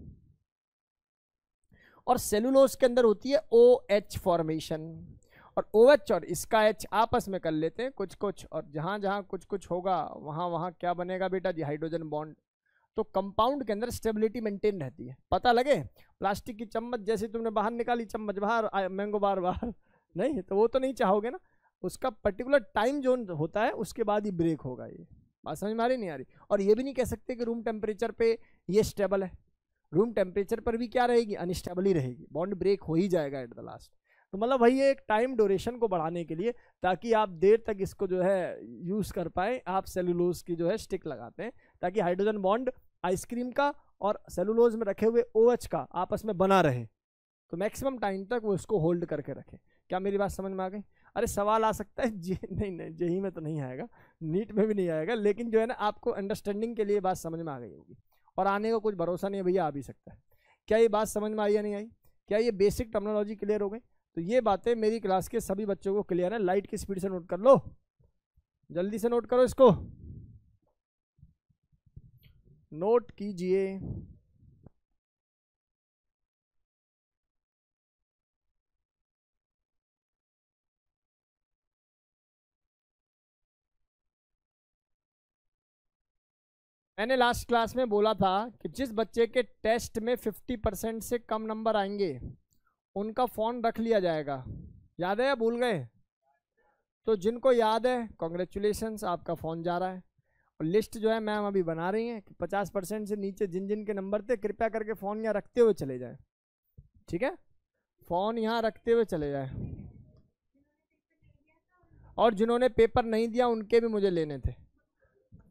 और सेलुलोज के अंदर होती है ओ एच फॉर्मेशन और ओ एच और इसका एच आपस में कर लेते हैं कुछ कुछ और जहाँ जहाँ कुछ कुछ होगा वहाँ वहाँ क्या बनेगा बेटा जी हाइड्रोजन बॉन्ड तो कंपाउंड के अंदर स्टेबिलिटी मेंटेन रहती है पता लगे प्लास्टिक की चम्मच जैसे तुमने बाहर निकाली चम्मच बाहर मैंगो बार बाहर <laughs> नहीं तो वो तो नहीं चाहोगे ना उसका पर्टिकुलर टाइम जोन होता है उसके बाद ही ब्रेक होगा ये बात समझ में आ रही नहीं आ रही और ये भी नहीं कह सकते कि रूम टेम्परेचर पे ये स्टेबल है रूम टेम्परेचर पर भी क्या रहेगी अनस्टेबल रहेगी बॉन्ड ब्रेक हो ही जाएगा एट द लास्ट तो मतलब वही एक टाइम ड्यूरेशन को बढ़ाने के लिए ताकि आप देर तक इसको जो है यूज़ कर पाए आप सेलुलोज की जो है स्टिक लगाते हैं ताकि हाइड्रोजन बॉन्ड आइसक्रीम का और सेलुलोज में रखे हुए ओ OH का आपस में बना रहे तो मैक्सिमम टाइम तक वो इसको होल्ड करके रखें क्या मेरी बात समझ में आ गई अरे सवाल आ सकता है <laughs> जी नहीं नहीं जेही में तो नहीं आएगा नीट में भी नहीं आएगा लेकिन जो है ना आपको अंडरस्टैंडिंग के लिए बात समझ में आ गई होगी और आने का कुछ भरोसा नहीं है भैया आ भी सकता है क्या ये बात समझ में आई या नहीं आई क्या ये बेसिक टर्मनोलॉजी क्लियर हो गई तो ये बातें मेरी क्लास के सभी बच्चों को क्लियर है लाइट की स्पीड से नोट कर लो जल्दी से नोट करो इसको नोट कीजिए मैंने लास्ट क्लास में बोला था कि जिस बच्चे के टेस्ट में 50 परसेंट से कम नंबर आएंगे उनका फ़ोन रख लिया जाएगा याद है या भूल गए तो जिनको याद है कॉन्ग्रेचुलेसन्स आपका फ़ोन जा रहा है और लिस्ट जो है मैम अभी बना रही हैं कि पचास परसेंट से नीचे जिन जिन के नंबर थे कृपया करके फ़ोन यहाँ रखते हुए चले जाएँ ठीक है फ़ोन यहाँ रखते हुए चले जाएँ और जिन्होंने पेपर नहीं दिया उनके भी मुझे लेने थे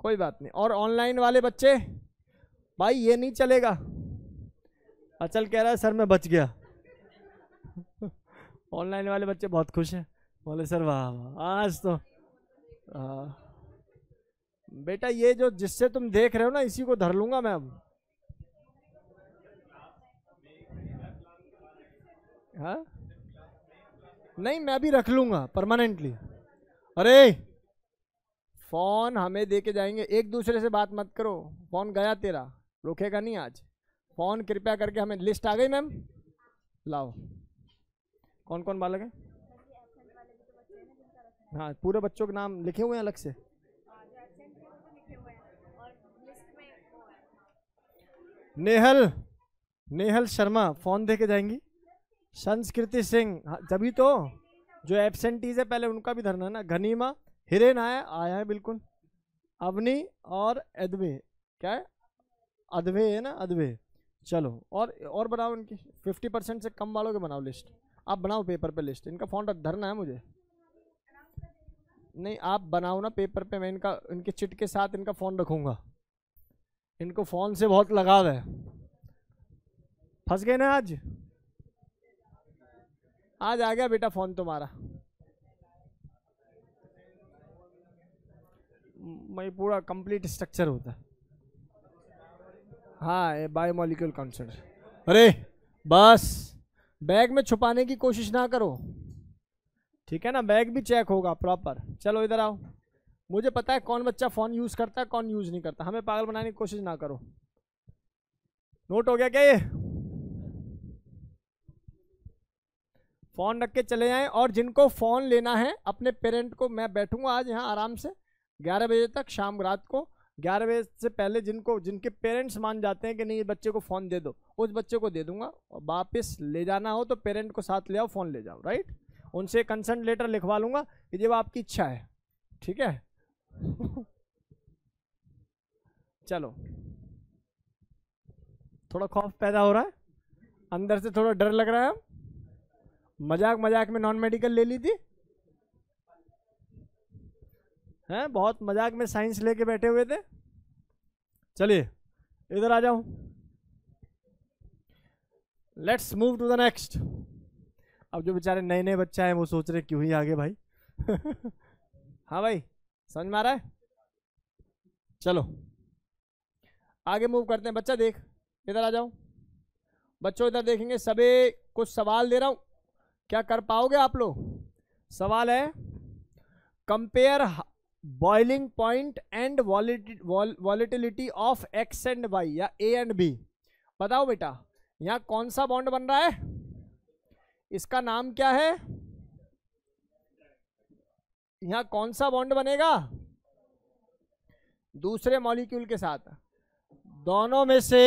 कोई बात नहीं और ऑनलाइन वाले बच्चे भाई ये नहीं चलेगा अचल कह रहा है सर मैं बच गया ऑनलाइन <laughs> वाले बच्चे बहुत खुश हैं बोले सर वाह वाह आज तो आ, हाँ। बेटा ये जो जिससे तुम देख रहे हो ना इसी को धर लूंगा मैं अब हाँ नहीं मैं भी रख लूंगा परमानेंटली अरे फ़ोन हमें दे के जाएंगे एक दूसरे से बात मत करो फ़ोन गया तेरा रुकेगा नहीं आज फ़ोन कृपया करके हमें लिस्ट आ गई मैम लाओ कौन कौन बालक है हाँ पूरे बच्चों के नाम लिखे हुए हैं अलग से नेहल नेहल शर्मा फ़ोन दे के जाएंगी संस्कृति सिंह हाँ, जभी तो जो एबसेंटीज है पहले उनका भी धरना ना घनीमा हिरेन आया आया है बिल्कुल अवनी और अदवे क्या है अदवे है ना अदवे चलो और और बनाओ इनकी फिफ्टी परसेंट से कम वालों के बनाओ लिस्ट आप बनाओ पेपर पे लिस्ट इनका फॉन्ट धरना है मुझे नहीं आप बनाओ ना पेपर पे मैं इनका इनके चिट के साथ इनका फ़ोन रखूँगा इनको फ़ोन से बहुत लगाव है फंस गए ना आज आज आ गया बेटा फ़ोन तुम्हारा मैं पूरा कंप्लीट स्ट्रक्चर होता है हाँ ये बायोमोलिक्यूल कॉन्सेंट अरे बस बैग में छुपाने की कोशिश ना करो ठीक है ना बैग भी चेक होगा प्रॉपर चलो इधर आओ मुझे पता है कौन बच्चा फ़ोन यूज़ करता है कौन यूज़ नहीं करता हमें पागल बनाने की कोशिश ना करो नोट हो गया क्या ये फ़ोन रख के चले जाएं और जिनको फ़ोन लेना है अपने पेरेंट को मैं बैठूंगा आज यहाँ आराम से ग्यारह बजे तक शाम रात को ग्यारह बजे से पहले जिनको जिनके पेरेंट्स मान जाते हैं कि नहीं ये बच्चे को फ़ोन दे दो उस बच्चे को दे दूंगा और वापस ले जाना हो तो पेरेंट को साथ ले आओ फ़ोन ले जाओ राइट उनसे कंसर्न लेटर लिखवा लूँगा कि जब आपकी इच्छा है ठीक है <laughs> चलो थोड़ा खौफ पैदा हो रहा है अंदर से थोड़ा डर लग रहा है मजाक मजाक में नॉन मेडिकल ले ली थी हैं बहुत मजाक में साइंस लेके बैठे हुए थे चलिए इधर आ जाऊं let's move to the next अब जो बेचारे नए नए बच्चे हैं वो सोच रहे क्यों ही आगे भाई <laughs> हाँ भाई समझ में आ रहा है चलो आगे मूव करते हैं बच्चा देख इधर आ जाओ बच्चों इधर देखेंगे सभी कुछ सवाल दे रहा हूँ क्या कर पाओगे आप लोग सवाल है compare boiling point and volatility of X and Y या ए एंड बी बताओ बेटा यहां कौन सा बॉन्ड बन रहा है इसका नाम क्या है यहां कौन सा बॉन्ड बनेगा दूसरे मॉलिक्यूल के साथ दोनों में से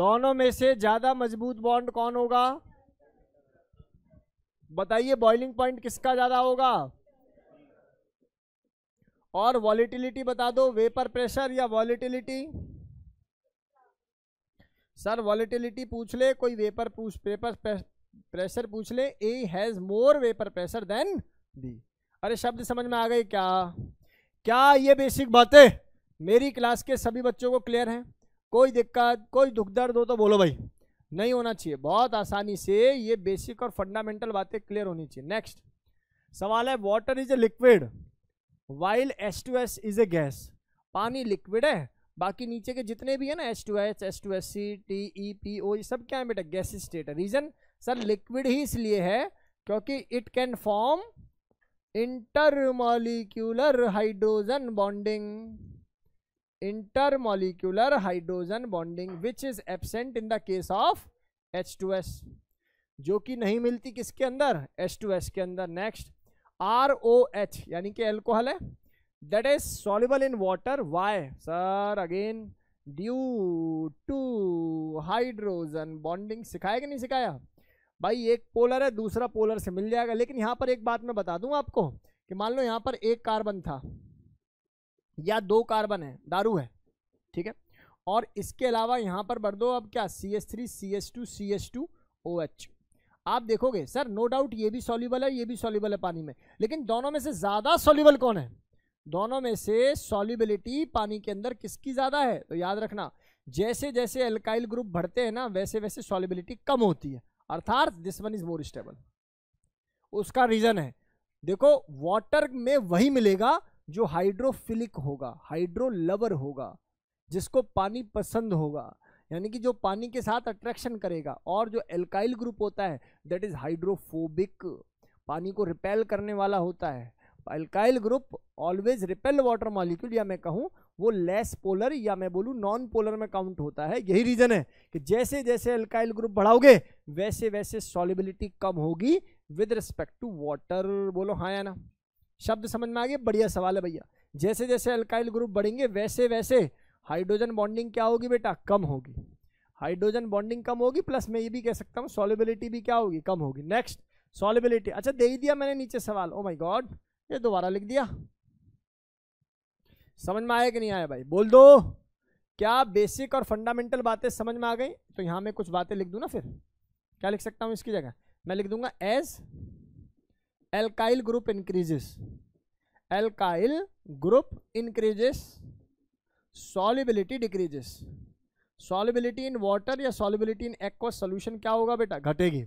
दोनों में से ज़्यादा मजबूत बॉन्ड कौन होगा बताइए बॉइलिंग पॉइंट किसका ज़्यादा होगा और वॉलीटिलिटी बता दो वेपर प्रेशर या वॉलीटिलिटी सर वॉलीटिलिटी पूछ ले कोई वेपर पूछ पेपर प्रेशर पूछ ले A has more vapour pressure than B अरे शब्द समझ में आ गए क्या क्या ये बेसिक बातें मेरी क्लास के सभी बच्चों को क्लियर है कोई दिक्कत कोई दुख दर्द हो तो बोलो भाई नहीं होना चाहिए बहुत आसानी से ये बेसिक और फंडामेंटल बातें क्लियर होनी चाहिए नेक्स्ट सवाल है water is a liquid while S two S is a gas पानी लिक्विड है बाकी नीचे के जितने भी है ना S two H S two S C T E P O ये सब क्या है बेटा गैस स्टेट है रीजन सर लिक्विड ही इसलिए है क्योंकि it can form intermolecular hydrogen bonding intermolecular hydrogen bonding which is absent in the case of H two S जो कि नहीं मिलती किसके अंदर एच टू एस के अंदर नेक्स्ट आर ओ एच यानी कि एल्कोहल है that is soluble in water why sir again due to hydrogen bonding सिखाया कि नहीं सिखाया भाई एक पोलर है दूसरा पोलर से मिल जाएगा लेकिन यहाँ पर एक बात मैं बता दूँ आपको कि मान लो यहाँ पर एक कार्बन था या दो कार्बन है दारू है ठीक है और इसके अलावा यहाँ पर बढ़ दो अब क्या C S three C S two C S two O H आप देखोगे सर नो डाउट ये भी सॉल्यूबल है ये भी सॉल्यूबल है पानी में लेकिन दोनों में से ज़्यादा सॉल्यूबल कौन है दोनों में से सॉल्यूबिलिटी पानी के अंदर किसकी ज़्यादा है तो याद रखना जैसे जैसे एल्काइल ग्रुप बढ़ते हैं ना वैसे वैसे सॉल्यूबिलिटी कम होती है अर्थात this one is more stable उसका रीज़न है देखो वाटर में वही मिलेगा जो हाइड्रोफिलिक होगा हाइड्रोलवर होगा जिसको पानी पसंद होगा यानी कि जो पानी के साथ अट्रैक्शन करेगा और जो एल्काइल ग्रुप होता है दैट इज़ हाइड्रोफोबिक पानी को रिपेल करने वाला होता है alkyl group always repel water molecule या मैं कहूँ वो लेस पोलर या मैं बोलूँ नॉन पोलर में काउंट होता है यही रीज़न है कि जैसे जैसे एल्काइल ग्रुप बढ़ाओगे वैसे वैसे सॉलिबिलिटी कम होगी विद रिस्पेक्ट टू वाटर बोलो हाँ या ना शब्द समझ में आ गए बढ़िया सवाल है भैया जैसे जैसे अल्काइल ग्रुप बढ़ेंगे वैसे वैसे हाइड्रोजन बॉन्डिंग क्या होगी बेटा कम होगी हाइड्रोजन बॉन्डिंग कम होगी प्लस मैं ये भी कह सकता हूँ सॉलिबिलिटी भी क्या होगी कम होगी नेक्स्ट सॉलिबिलिटी अच्छा दे ही दिया मैंने नीचे सवाल ओ माई गॉड ये दोबारा लिख दिया समझ में आया कि नहीं आया भाई बोल दो क्या बेसिक और फंडामेंटल बातें समझ में आ गई तो यहाँ मैं कुछ बातें लिख दूँ ना फिर क्या लिख सकता हूँ इसकी जगह मैं लिख दूंगा as alkyl group increases alkyl group increases solubility decreases solubility in water या सॉलिबिलिटी इन एक्व सोल्यूशन क्या होगा बेटा घटेगी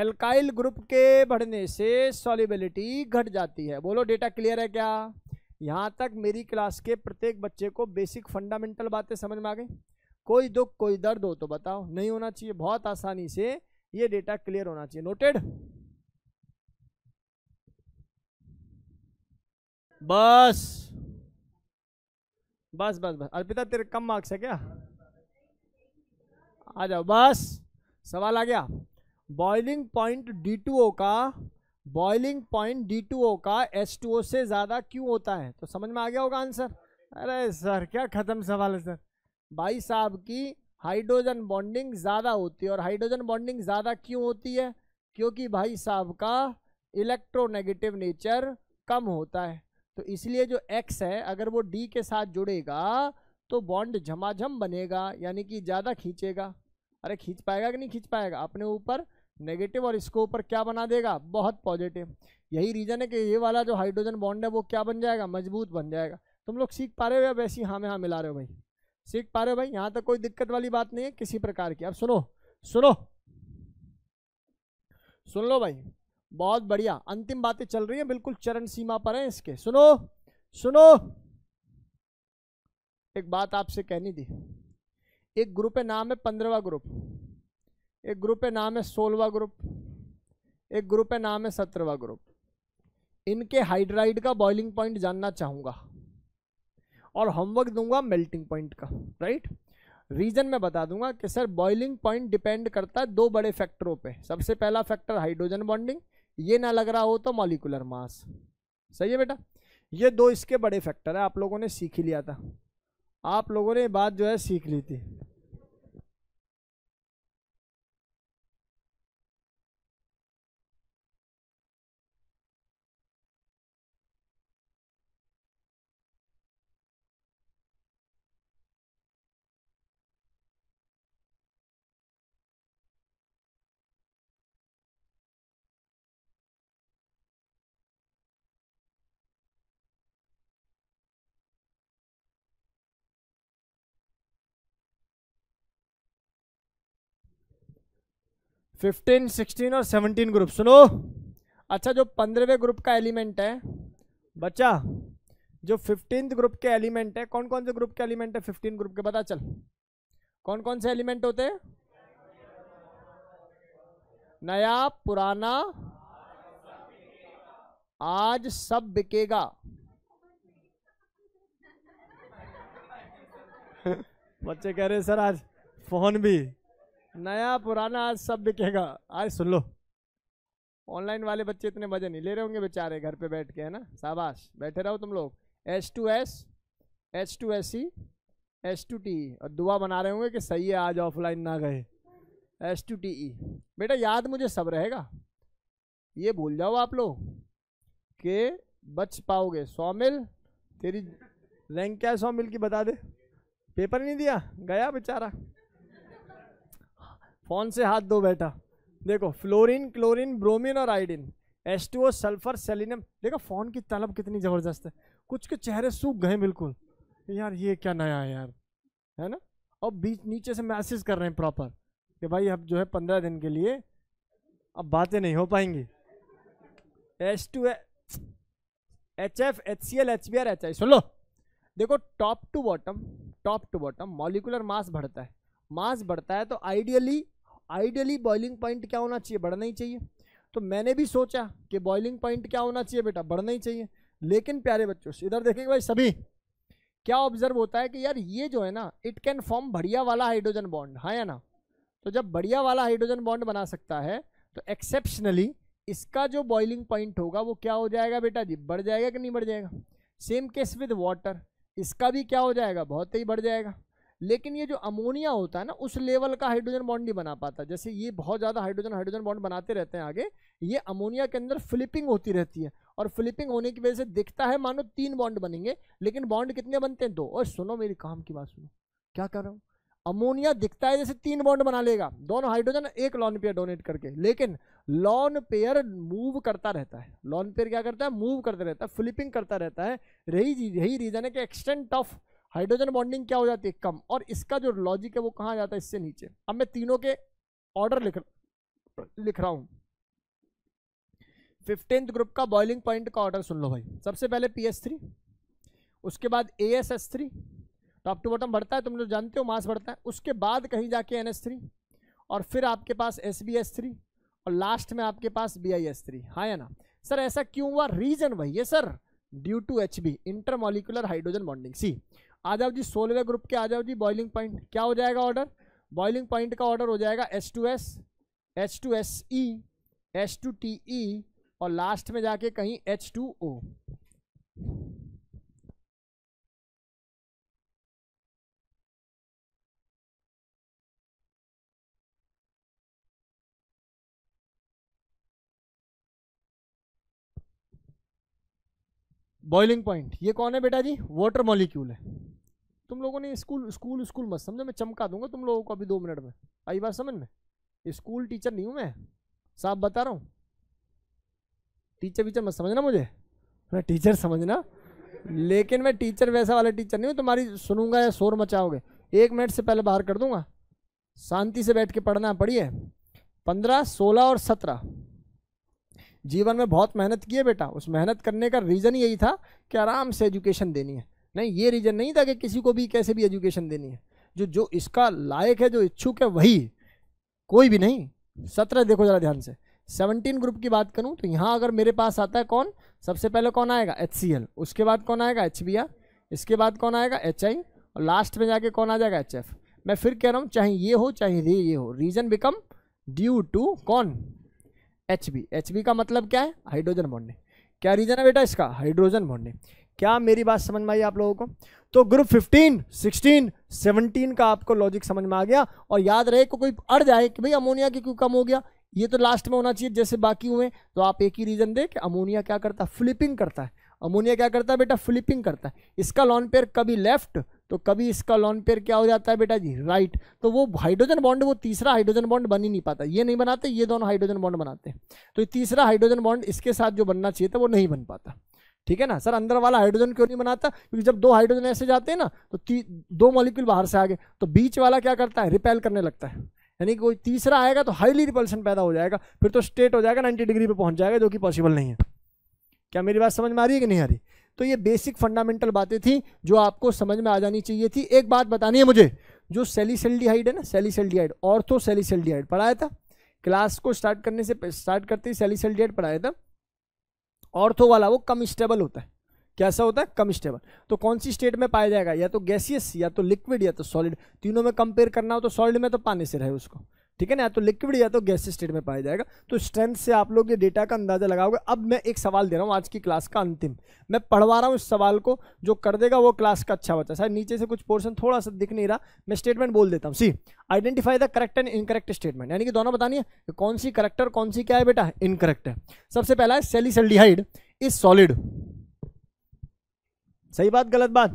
एल्काइल ग्रुप के बढ़ने से सॉलिबिलिटी घट जाती है बोलो डेटा क्लियर है क्या यहाँ तक मेरी क्लास के प्रत्येक बच्चे को बेसिक फंडामेंटल बातें समझ में आ गई कोई दुख कोई दर्द हो तो बताओ नहीं होना चाहिए बहुत आसानी से ये डेटा क्लियर होना चाहिए नोटेड बस बस बस बस अर्पिता तेरे कम मार्क्स है क्या आ जाओ बस सवाल आ गया boiling point D two O का boiling point D two O का एस टू ओ से ज़्यादा क्यों होता है तो समझ में आ गया होगा आंसर अरे सर क्या ख़त्म सवाल है सर भाई साहब की हाइड्रोजन बॉन्डिंग ज़्यादा होती है और हाइड्रोजन बॉन्डिंग ज़्यादा क्यों होती है क्योंकि भाई साहब का इलेक्ट्रोनेगेटिव नेचर कम होता है तो इसलिए जो एक्स है अगर वो डी के साथ जुड़ेगा तो बॉन्ड झमाझम बनेगा यानी कि ज़्यादा खींचेगा अरे खींच पाएगा कि नहीं खींच पाएगा अपने ऊपर नेगेटिव और इसको ऊपर क्या बना देगा बहुत पॉजिटिव यही रीज़न है कि ये वाला जो हाइड्रोजन बॉन्ड है वो क्या बन जाएगा मजबूत बन जाएगा तुम लोग सीख पा रहे हो या वैसे हाँ में हाँ मिला रहे हो भाई सीख पा रहे हो भाई यहाँ तक कोई दिक्कत वाली बात नहीं है किसी प्रकार की अब सुनो सुनो सुन लो भाई बहुत बढ़िया अंतिम बातें चल रही है बिल्कुल चरण सीमा पर हैं इसके सुनो सुनो एक बात आपसे कहनी थी एक ग्रुप है नाम है पंद्रवा ग्रुप एक ग्रुप है नाम है सोलवा ग्रुप एक ग्रुप है नाम है सत्रहवा ग्रुप इनके हाइड्राइड का बॉइलिंग पॉइंट जानना चाहूंगा और होमवर्क दूंगा मेल्टिंग पॉइंट का राइट रीज़न मैं बता दूंगा कि सर बॉइलिंग पॉइंट डिपेंड करता है दो बड़े फैक्टरों पे सबसे पहला फैक्टर हाइड्रोजन बॉन्डिंग ये ना लग रहा हो तो मॉलिकुलर मास सही है बेटा ये दो इसके बड़े फैक्टर है आप लोगों ने सीख ही लिया था आप लोगों ने बात जो है सीख ली थी फिफ्टीन सिक्सटीन और सेवनटीन ग्रुप सुनो अच्छा जो पंद्रहवें ग्रुप का एलिमेंट है बच्चा जो फिफ्टींथ ग्रुप के एलिमेंट है कौन कौन से ग्रुप के एलिमेंट है फिफ्टीन ग्रुप के बता चल कौन कौन से एलिमेंट होते हैं नया पुराना आज सब बिकेगा <laughs> बच्चे कह रहे सर आज फोन भी नया पुराना आज सब बिकेगा आज सुन लो ऑनलाइन वाले बच्चे इतने वजन नहीं ले रहे होंगे बेचारे घर पे बैठ के है ना शाबाश बैठे रहो तुम लोग H two S H two S C H two T और दुआ बना रहे होंगे कि सही है आज ऑफलाइन ना गए एस टू टी ई बेटा याद मुझे सब रहेगा ये भूल जाओ आप लोग के बच पाओगे सौमिल तेरी रैंक क्या है सौमिल की बता दे पेपर नहीं दिया गया बेचारा फोन से हाथ धो बैठा देखो फ्लोरीन क्लोरीन ब्रोमीन और iodine S two O sulphur selenium देखो फोन की तलब कितनी ज़बरदस्त है कुछ के चेहरे सूख गए बिल्कुल यार ये क्या नया है यार है ना और बीच नीचे से मैसेज कर रहे हैं प्रॉपर कि भाई अब जो है पंद्रह दिन के लिए अब बातें नहीं हो पाएंगी S two H F H C L H B R H I सुन लो देखो top to bottom top to bottom molecular mass बढ़ता है मास बढ़ता है तो आइडियली आइडियली बॉइलिंग पॉइंट क्या होना चाहिए बढ़ना ही चाहिए तो मैंने भी सोचा कि बॉइलिंग पॉइंट क्या होना चाहिए बेटा बढ़ना ही चाहिए लेकिन प्यारे बच्चों इधर देखेंगे भाई सभी क्या ऑब्जर्व होता है कि यार ये जो है ना इट कैन फॉर्म बढ़िया वाला हाइड्रोजन बॉन्ड हाँ या ना तो जब बढ़िया वाला हाइड्रोजन बॉन्ड बना सकता है तो एक्सेप्शनली इसका जो बॉइलिंग पॉइंट होगा वो क्या हो जाएगा बेटा जी बढ़ जाएगा कि नहीं बढ़ जाएगा सेम केस विद वाटर इसका भी क्या हो जाएगा बहुत ही बढ़ जाएगा लेकिन ये जो अमोनिया होता है ना उस लेवल का हाइड्रोजन बॉन्ड नहीं बना पाता जैसे ये बहुत ज़्यादा हाइड्रोजन हाइड्रोजन बॉन्ड बनाते रहते हैं आगे ये अमोनिया के अंदर फ्लिपिंग होती रहती है और फ्लिपिंग होने की वजह से दिखता है मानो तीन बॉन्ड बनेंगे लेकिन बॉन्ड कितने बनते हैं दो और सुनो मेरी काम की बात सुनो क्या कर रहा हूँ अमोनिया दिखता है जैसे तीन बॉन्ड बना लेगा दोनों हाइड्रोजन एक लॉन पेयर डोनेट करके लेकिन लॉन पेयर मूव करता रहता है लॉन पेयर क्या करता है मूव करता रहता है फ्लिपिंग करता रहता है रही यही रीज़न है कि एक्सटेंट ऑफ हाइड्रोजन बॉन्डिंग क्या हो जाती है कम और इसका जो लॉजिक है वो कहाँ जाता है इससे नीचे अब मैं तीनों के ऑर्डर लिख लिख रहा हूँ फिफ्टींथ ग्रुप का बॉइलिंग पॉइंट का ऑर्डर सुन लो भाई सबसे पहले पी एस थ्री उसके बाद A S S three top to bottom बढ़ता है तुम लोग जानते हो मास बढ़ता है उसके बाद कहीं जाके एन एस थ्री और फिर आपके पास एस बी एस थ्री और लास्ट में आपके पास बी आई एस थ्री हाँ या ना सर ऐसा क्यों हुआ रीजन वही है sir due to H B intermolecular hydrogen bonding see आ जाओ जी सोलहवें ग्रुप के आ जाओ जी बॉइलिंग पॉइंट क्या हो जाएगा ऑर्डर बॉइलिंग पॉइंट का ऑर्डर हो जाएगा S two S H two S E H two T E और लास्ट में जाके कहीं H two O boiling point ये कौन है बेटा जी वाटर मॉलिक्यूल है तुम लोगों ने स्कूल स्कूल स्कूल मत समझो मैं चमका दूंगा तुम लोगों को अभी दो मिनट में आई बार समझ में स्कूल टीचर नहीं हूँ मैं साफ बता रहा हूँ टीचर वीचर मत समझना मुझे मैं टीचर समझना लेकिन मैं टीचर वैसा वाला टीचर नहीं हूँ तुम्हारी सुनूंगा या शोर मचाओगे एक मिनट से पहले बाहर कर दूंगा शांति से बैठ के पढ़ना पढ़िए पंद्रह सोलह और सत्रह जीवन में बहुत मेहनत की है बेटा उस मेहनत करने का रीज़न यही था कि आराम से एजुकेशन देनी है नहीं ये रीज़न नहीं था कि किसी को भी कैसे भी एजुकेशन देनी है जो जो इसका लायक है जो इच्छुक है वही कोई भी नहीं सत्रह देखो ज़रा ध्यान से सेवनटीन ग्रुप की बात करूँ तो यहाँ अगर मेरे पास आता है कौन सबसे पहले कौन आएगा एच उसके बाद कौन आएगा एच इसके बाद कौन आएगा एच और लास्ट में जाके कौन आ जाएगा एच मैं फिर कह रहा हूँ चाहे ये हो चाहे ये ये हो रीज़न बिकम ड्यू टू कौन एच बी एच बी का मतलब क्या है हाइड्रोजन बॉन्डिंग क्या रीज़न है बेटा इसका हाइड्रोजन बॉन्डिंग क्या मेरी बात समझ में आई आप लोगों को तो ग्रुप 15, 16, 17 का आपको लॉजिक समझ में आ गया और याद रहे को कोई अड़ जाए कि भाई अमोनिया की क्यों कम हो गया ये तो लास्ट में होना चाहिए जैसे बाकी हुए तो आप एक ही रीज़न दे कि अमोनिया क्या करता है फ्लिपिंग करता है अमोनिया क्या करता है बेटा फ्लिपिंग करता है इसका लॉन पेयर कभी लेफ्ट तो कभी इसका लॉन पेयर क्या हो जाता है बेटा जी राइट तो वो हाइड्रोजन बॉन्ड वो तीसरा हाइड्रोजन बॉन्ड बन ही नहीं पाता ये नहीं बनाते ये दोनों हाइड्रोजन बॉन्ड बनाते हैं तो तीसरा हाइड्रोजन बॉन्ड इसके साथ जो बनना चाहिए था वो नहीं बन पाता ठीक है ना सर अंदर वाला हाइड्रोजन क्यों नहीं बनाता क्योंकि जब दो हाइड्रोजन ऐसे जाते हैं ना तो दो मॉलिक्यूल बाहर से आ गए तो बीच वाला क्या करता है रिपेल करने लगता है यानी कि कोई तीसरा आएगा तो हाईली रिपल्सन पैदा हो जाएगा फिर तो स्टेट हो जाएगा नाइन्टी डिग्री पर पहुंच जाएगा जो कि पॉसिबल नहीं है क्या मेरी बात समझ में आ रही है कि नहीं आ रही तो ये बेसिक फंडामेंटल बातें थी जो आपको समझ में आ जानी चाहिए थी एक बात बतानी है मुझे जो सेलिसल्डिहाइड है ना सेलिसल्डिहाइड ऑर्थो सेलिसल्डिहाइड पढ़ाया था क्लास को स्टार्ट करने से स्टार्ट करते ही सेलिसल्डिहाइड पढ़ाया था ऑर्थो वाला वो कम स्टेबल होता है कैसा होता है कम स्टेबल तो कौन सी स्टेट में पाया जाएगा या तो गैसियस या तो लिक्विड या तो सॉलिड तीनों में कंपेयर करना हो तो सॉलिड में तो पानी से रहे उसको ठीक है ना तो लिक्विड या तो गैस स्टेट तो में पाया जाएगा तो स्ट्रेंथ से आप लोग ये डेटा का अंदाजा लगाओगे अब मैं एक सवाल दे रहा हूँ आज की क्लास का अंतिम मैं पढ़वा रहा हूँ इस सवाल को जो कर देगा वो क्लास का अच्छा बच्चा शायद नीचे से कुछ पोर्सन थोड़ा सा दिख नहीं रहा मैं स्टेटमेंट बोल देता हूँ see identify the correct and incorrect statement यानी कि दोनों बतानी है कौन सी करेक्ट और कौन सी क्या है बेटा इनकरेक्ट है सबसे पहला है सेलिसल्डिहाइड इज सॉलिड सही बात गलत बात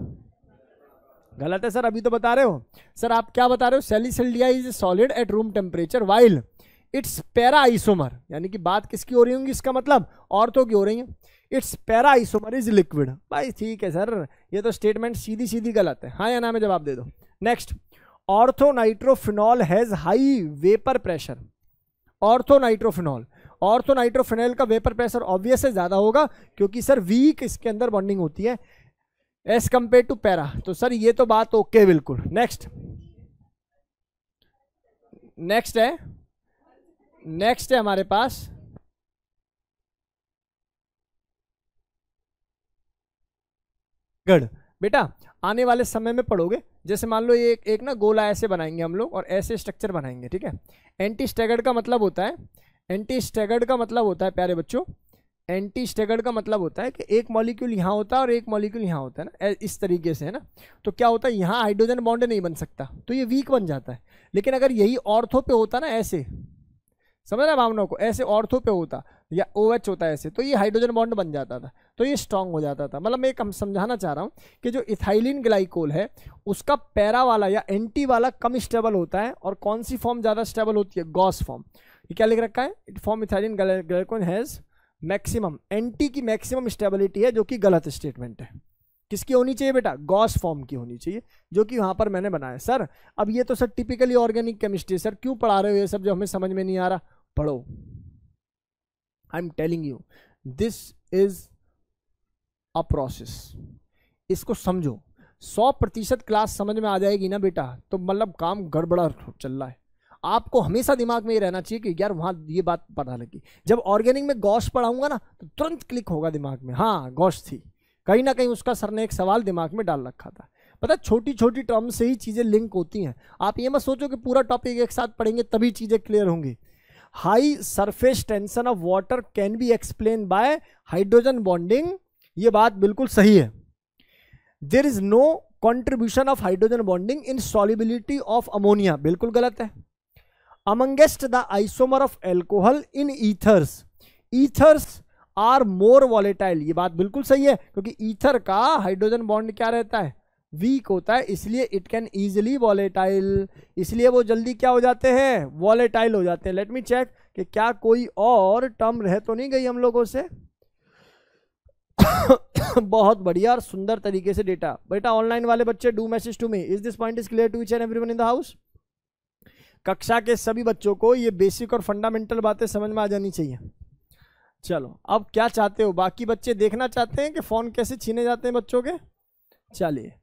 गलत है सर अभी तो बता रहे हो सर आप क्या बता रहे हो salicylaldehyde is solid at room temperature while its para isomer यानी कि बात किसकी हो रही होंगी इसका मतलब औरतों की हो रही है its para isomer is liquid भाई ठीक है सर ये तो स्टेटमेंट सीधी सीधी गलत है हाँ या ना में जवाब दे दो next ortho nitrophenol has high vapour pressure ortho nitrophenol ortho nitrophenol का वेपर प्रेशर ऑब्वियस से ज़्यादा होगा क्योंकि सर वीक इसके अंदर बॉन्डिंग होती है एस कंपेयर टू पैरा तो सर ये तो बात ओके okay, बिल्कुल नेक्स्ट नेक्स्ट है नेक्स्ट है हमारे पास गढ़ बेटा आने वाले समय में पढ़ोगे जैसे मान लो ये एक, एक ना गोला ऐसे बनाएंगे हम लोग और ऐसे स्ट्रक्चर बनाएंगे ठीक है एंटी स्टेगर्ड का मतलब होता है एंटी स्टेगर्ड का मतलब होता है प्यारे बच्चों एंटी स्टेगर्ड का मतलब होता है कि एक मॉलिक्यूल यहाँ होता है और एक मॉलिक्यूल यहाँ होता है ना इस तरीके से है ना तो क्या होता है यहाँ हाइड्रोजन बॉन्ड नहीं बन सकता तो ये वीक बन जाता है लेकिन अगर यही ऑर्थो पे होता ना ऐसे समझ रहे भावनाओं को ऐसे ऑर्थो पे होता या ओ OH होता है ऐसे तो ये हाइड्रोजन बॉन्ड बन जाता था तो ये स्ट्रांग हो जाता था मतलब मैं एक समझाना चाह रहा हूँ कि जो इथाइलिन ग्लाइकोल है उसका पैरा वाला या एंटी वाला कम स्टेबल होता है और कौन सी फॉर्म ज़्यादा स्टेबल होती है गॉस फॉर्म ये क्या लिख रखा है it form ethylene glycol has maximum anti की मैक्सिमम स्टेबिलिटी है जो कि गलत स्टेटमेंट है किसकी होनी चाहिए बेटा गॉस फॉर्म की होनी चाहिए जो कि वहां पर मैंने बनाया सर अब ये तो sir typically organic chemistry sir क्यों पढ़ा रहे हो ये सब जो हमें समझ में नहीं आ रहा पढ़ो I am telling you this is a process इसको समझो सौ प्रतिशत क्लास समझ में आ जाएगी ना बेटा तो मतलब काम गड़बड़ा चल रहा है आपको हमेशा दिमाग में ये रहना चाहिए कि यार वहाँ ये बात पता लगी जब ऑर्गेनिक में गौश पढ़ाऊंगा ना तो तुरंत क्लिक होगा दिमाग में हाँ गौश थी कहीं ना कहीं उसका सर ने एक सवाल दिमाग में डाल रखा था पता छोटी छोटी टर्म से ही चीज़ें लिंक होती हैं आप ये मत सोचो कि पूरा टॉपिक एक साथ पढ़ेंगे तभी चीज़ें क्लियर होंगी high surface tension of water can be explain by hydrogen bonding ये बात बिल्कुल सही है there is no contribution of hydrogen bonding in solubility of ammonia बिल्कुल गलत है amongst the isomer of alcohol in ethers ethers are more volatile ये बात बिल्कुल सही है क्योंकि ईथर का हाइड्रोजन बॉन्ड क्या रहता है वीक होता है इसलिए इट कैन ईजिली वॉलेटाइल इसलिए वो जल्दी क्या हो जाते हैं वॉलेटाइल हो जाते हैं लेट मी चेक कि क्या कोई और टर्म रह तो नहीं गई हम लोगों से <coughs> बहुत बढ़िया और सुंदर तरीके से डेटा बेटा ऑनलाइन वाले बच्चे do message to me is this point is clear to each and everyone in the house कक्षा के सभी बच्चों को ये बेसिक और फंडामेंटल बातें समझ में आ जानी चाहिए चलो अब क्या चाहते हो बाकी बच्चे देखना चाहते हैं कि फ़ोन कैसे छीने जाते हैं बच्चों के चलिए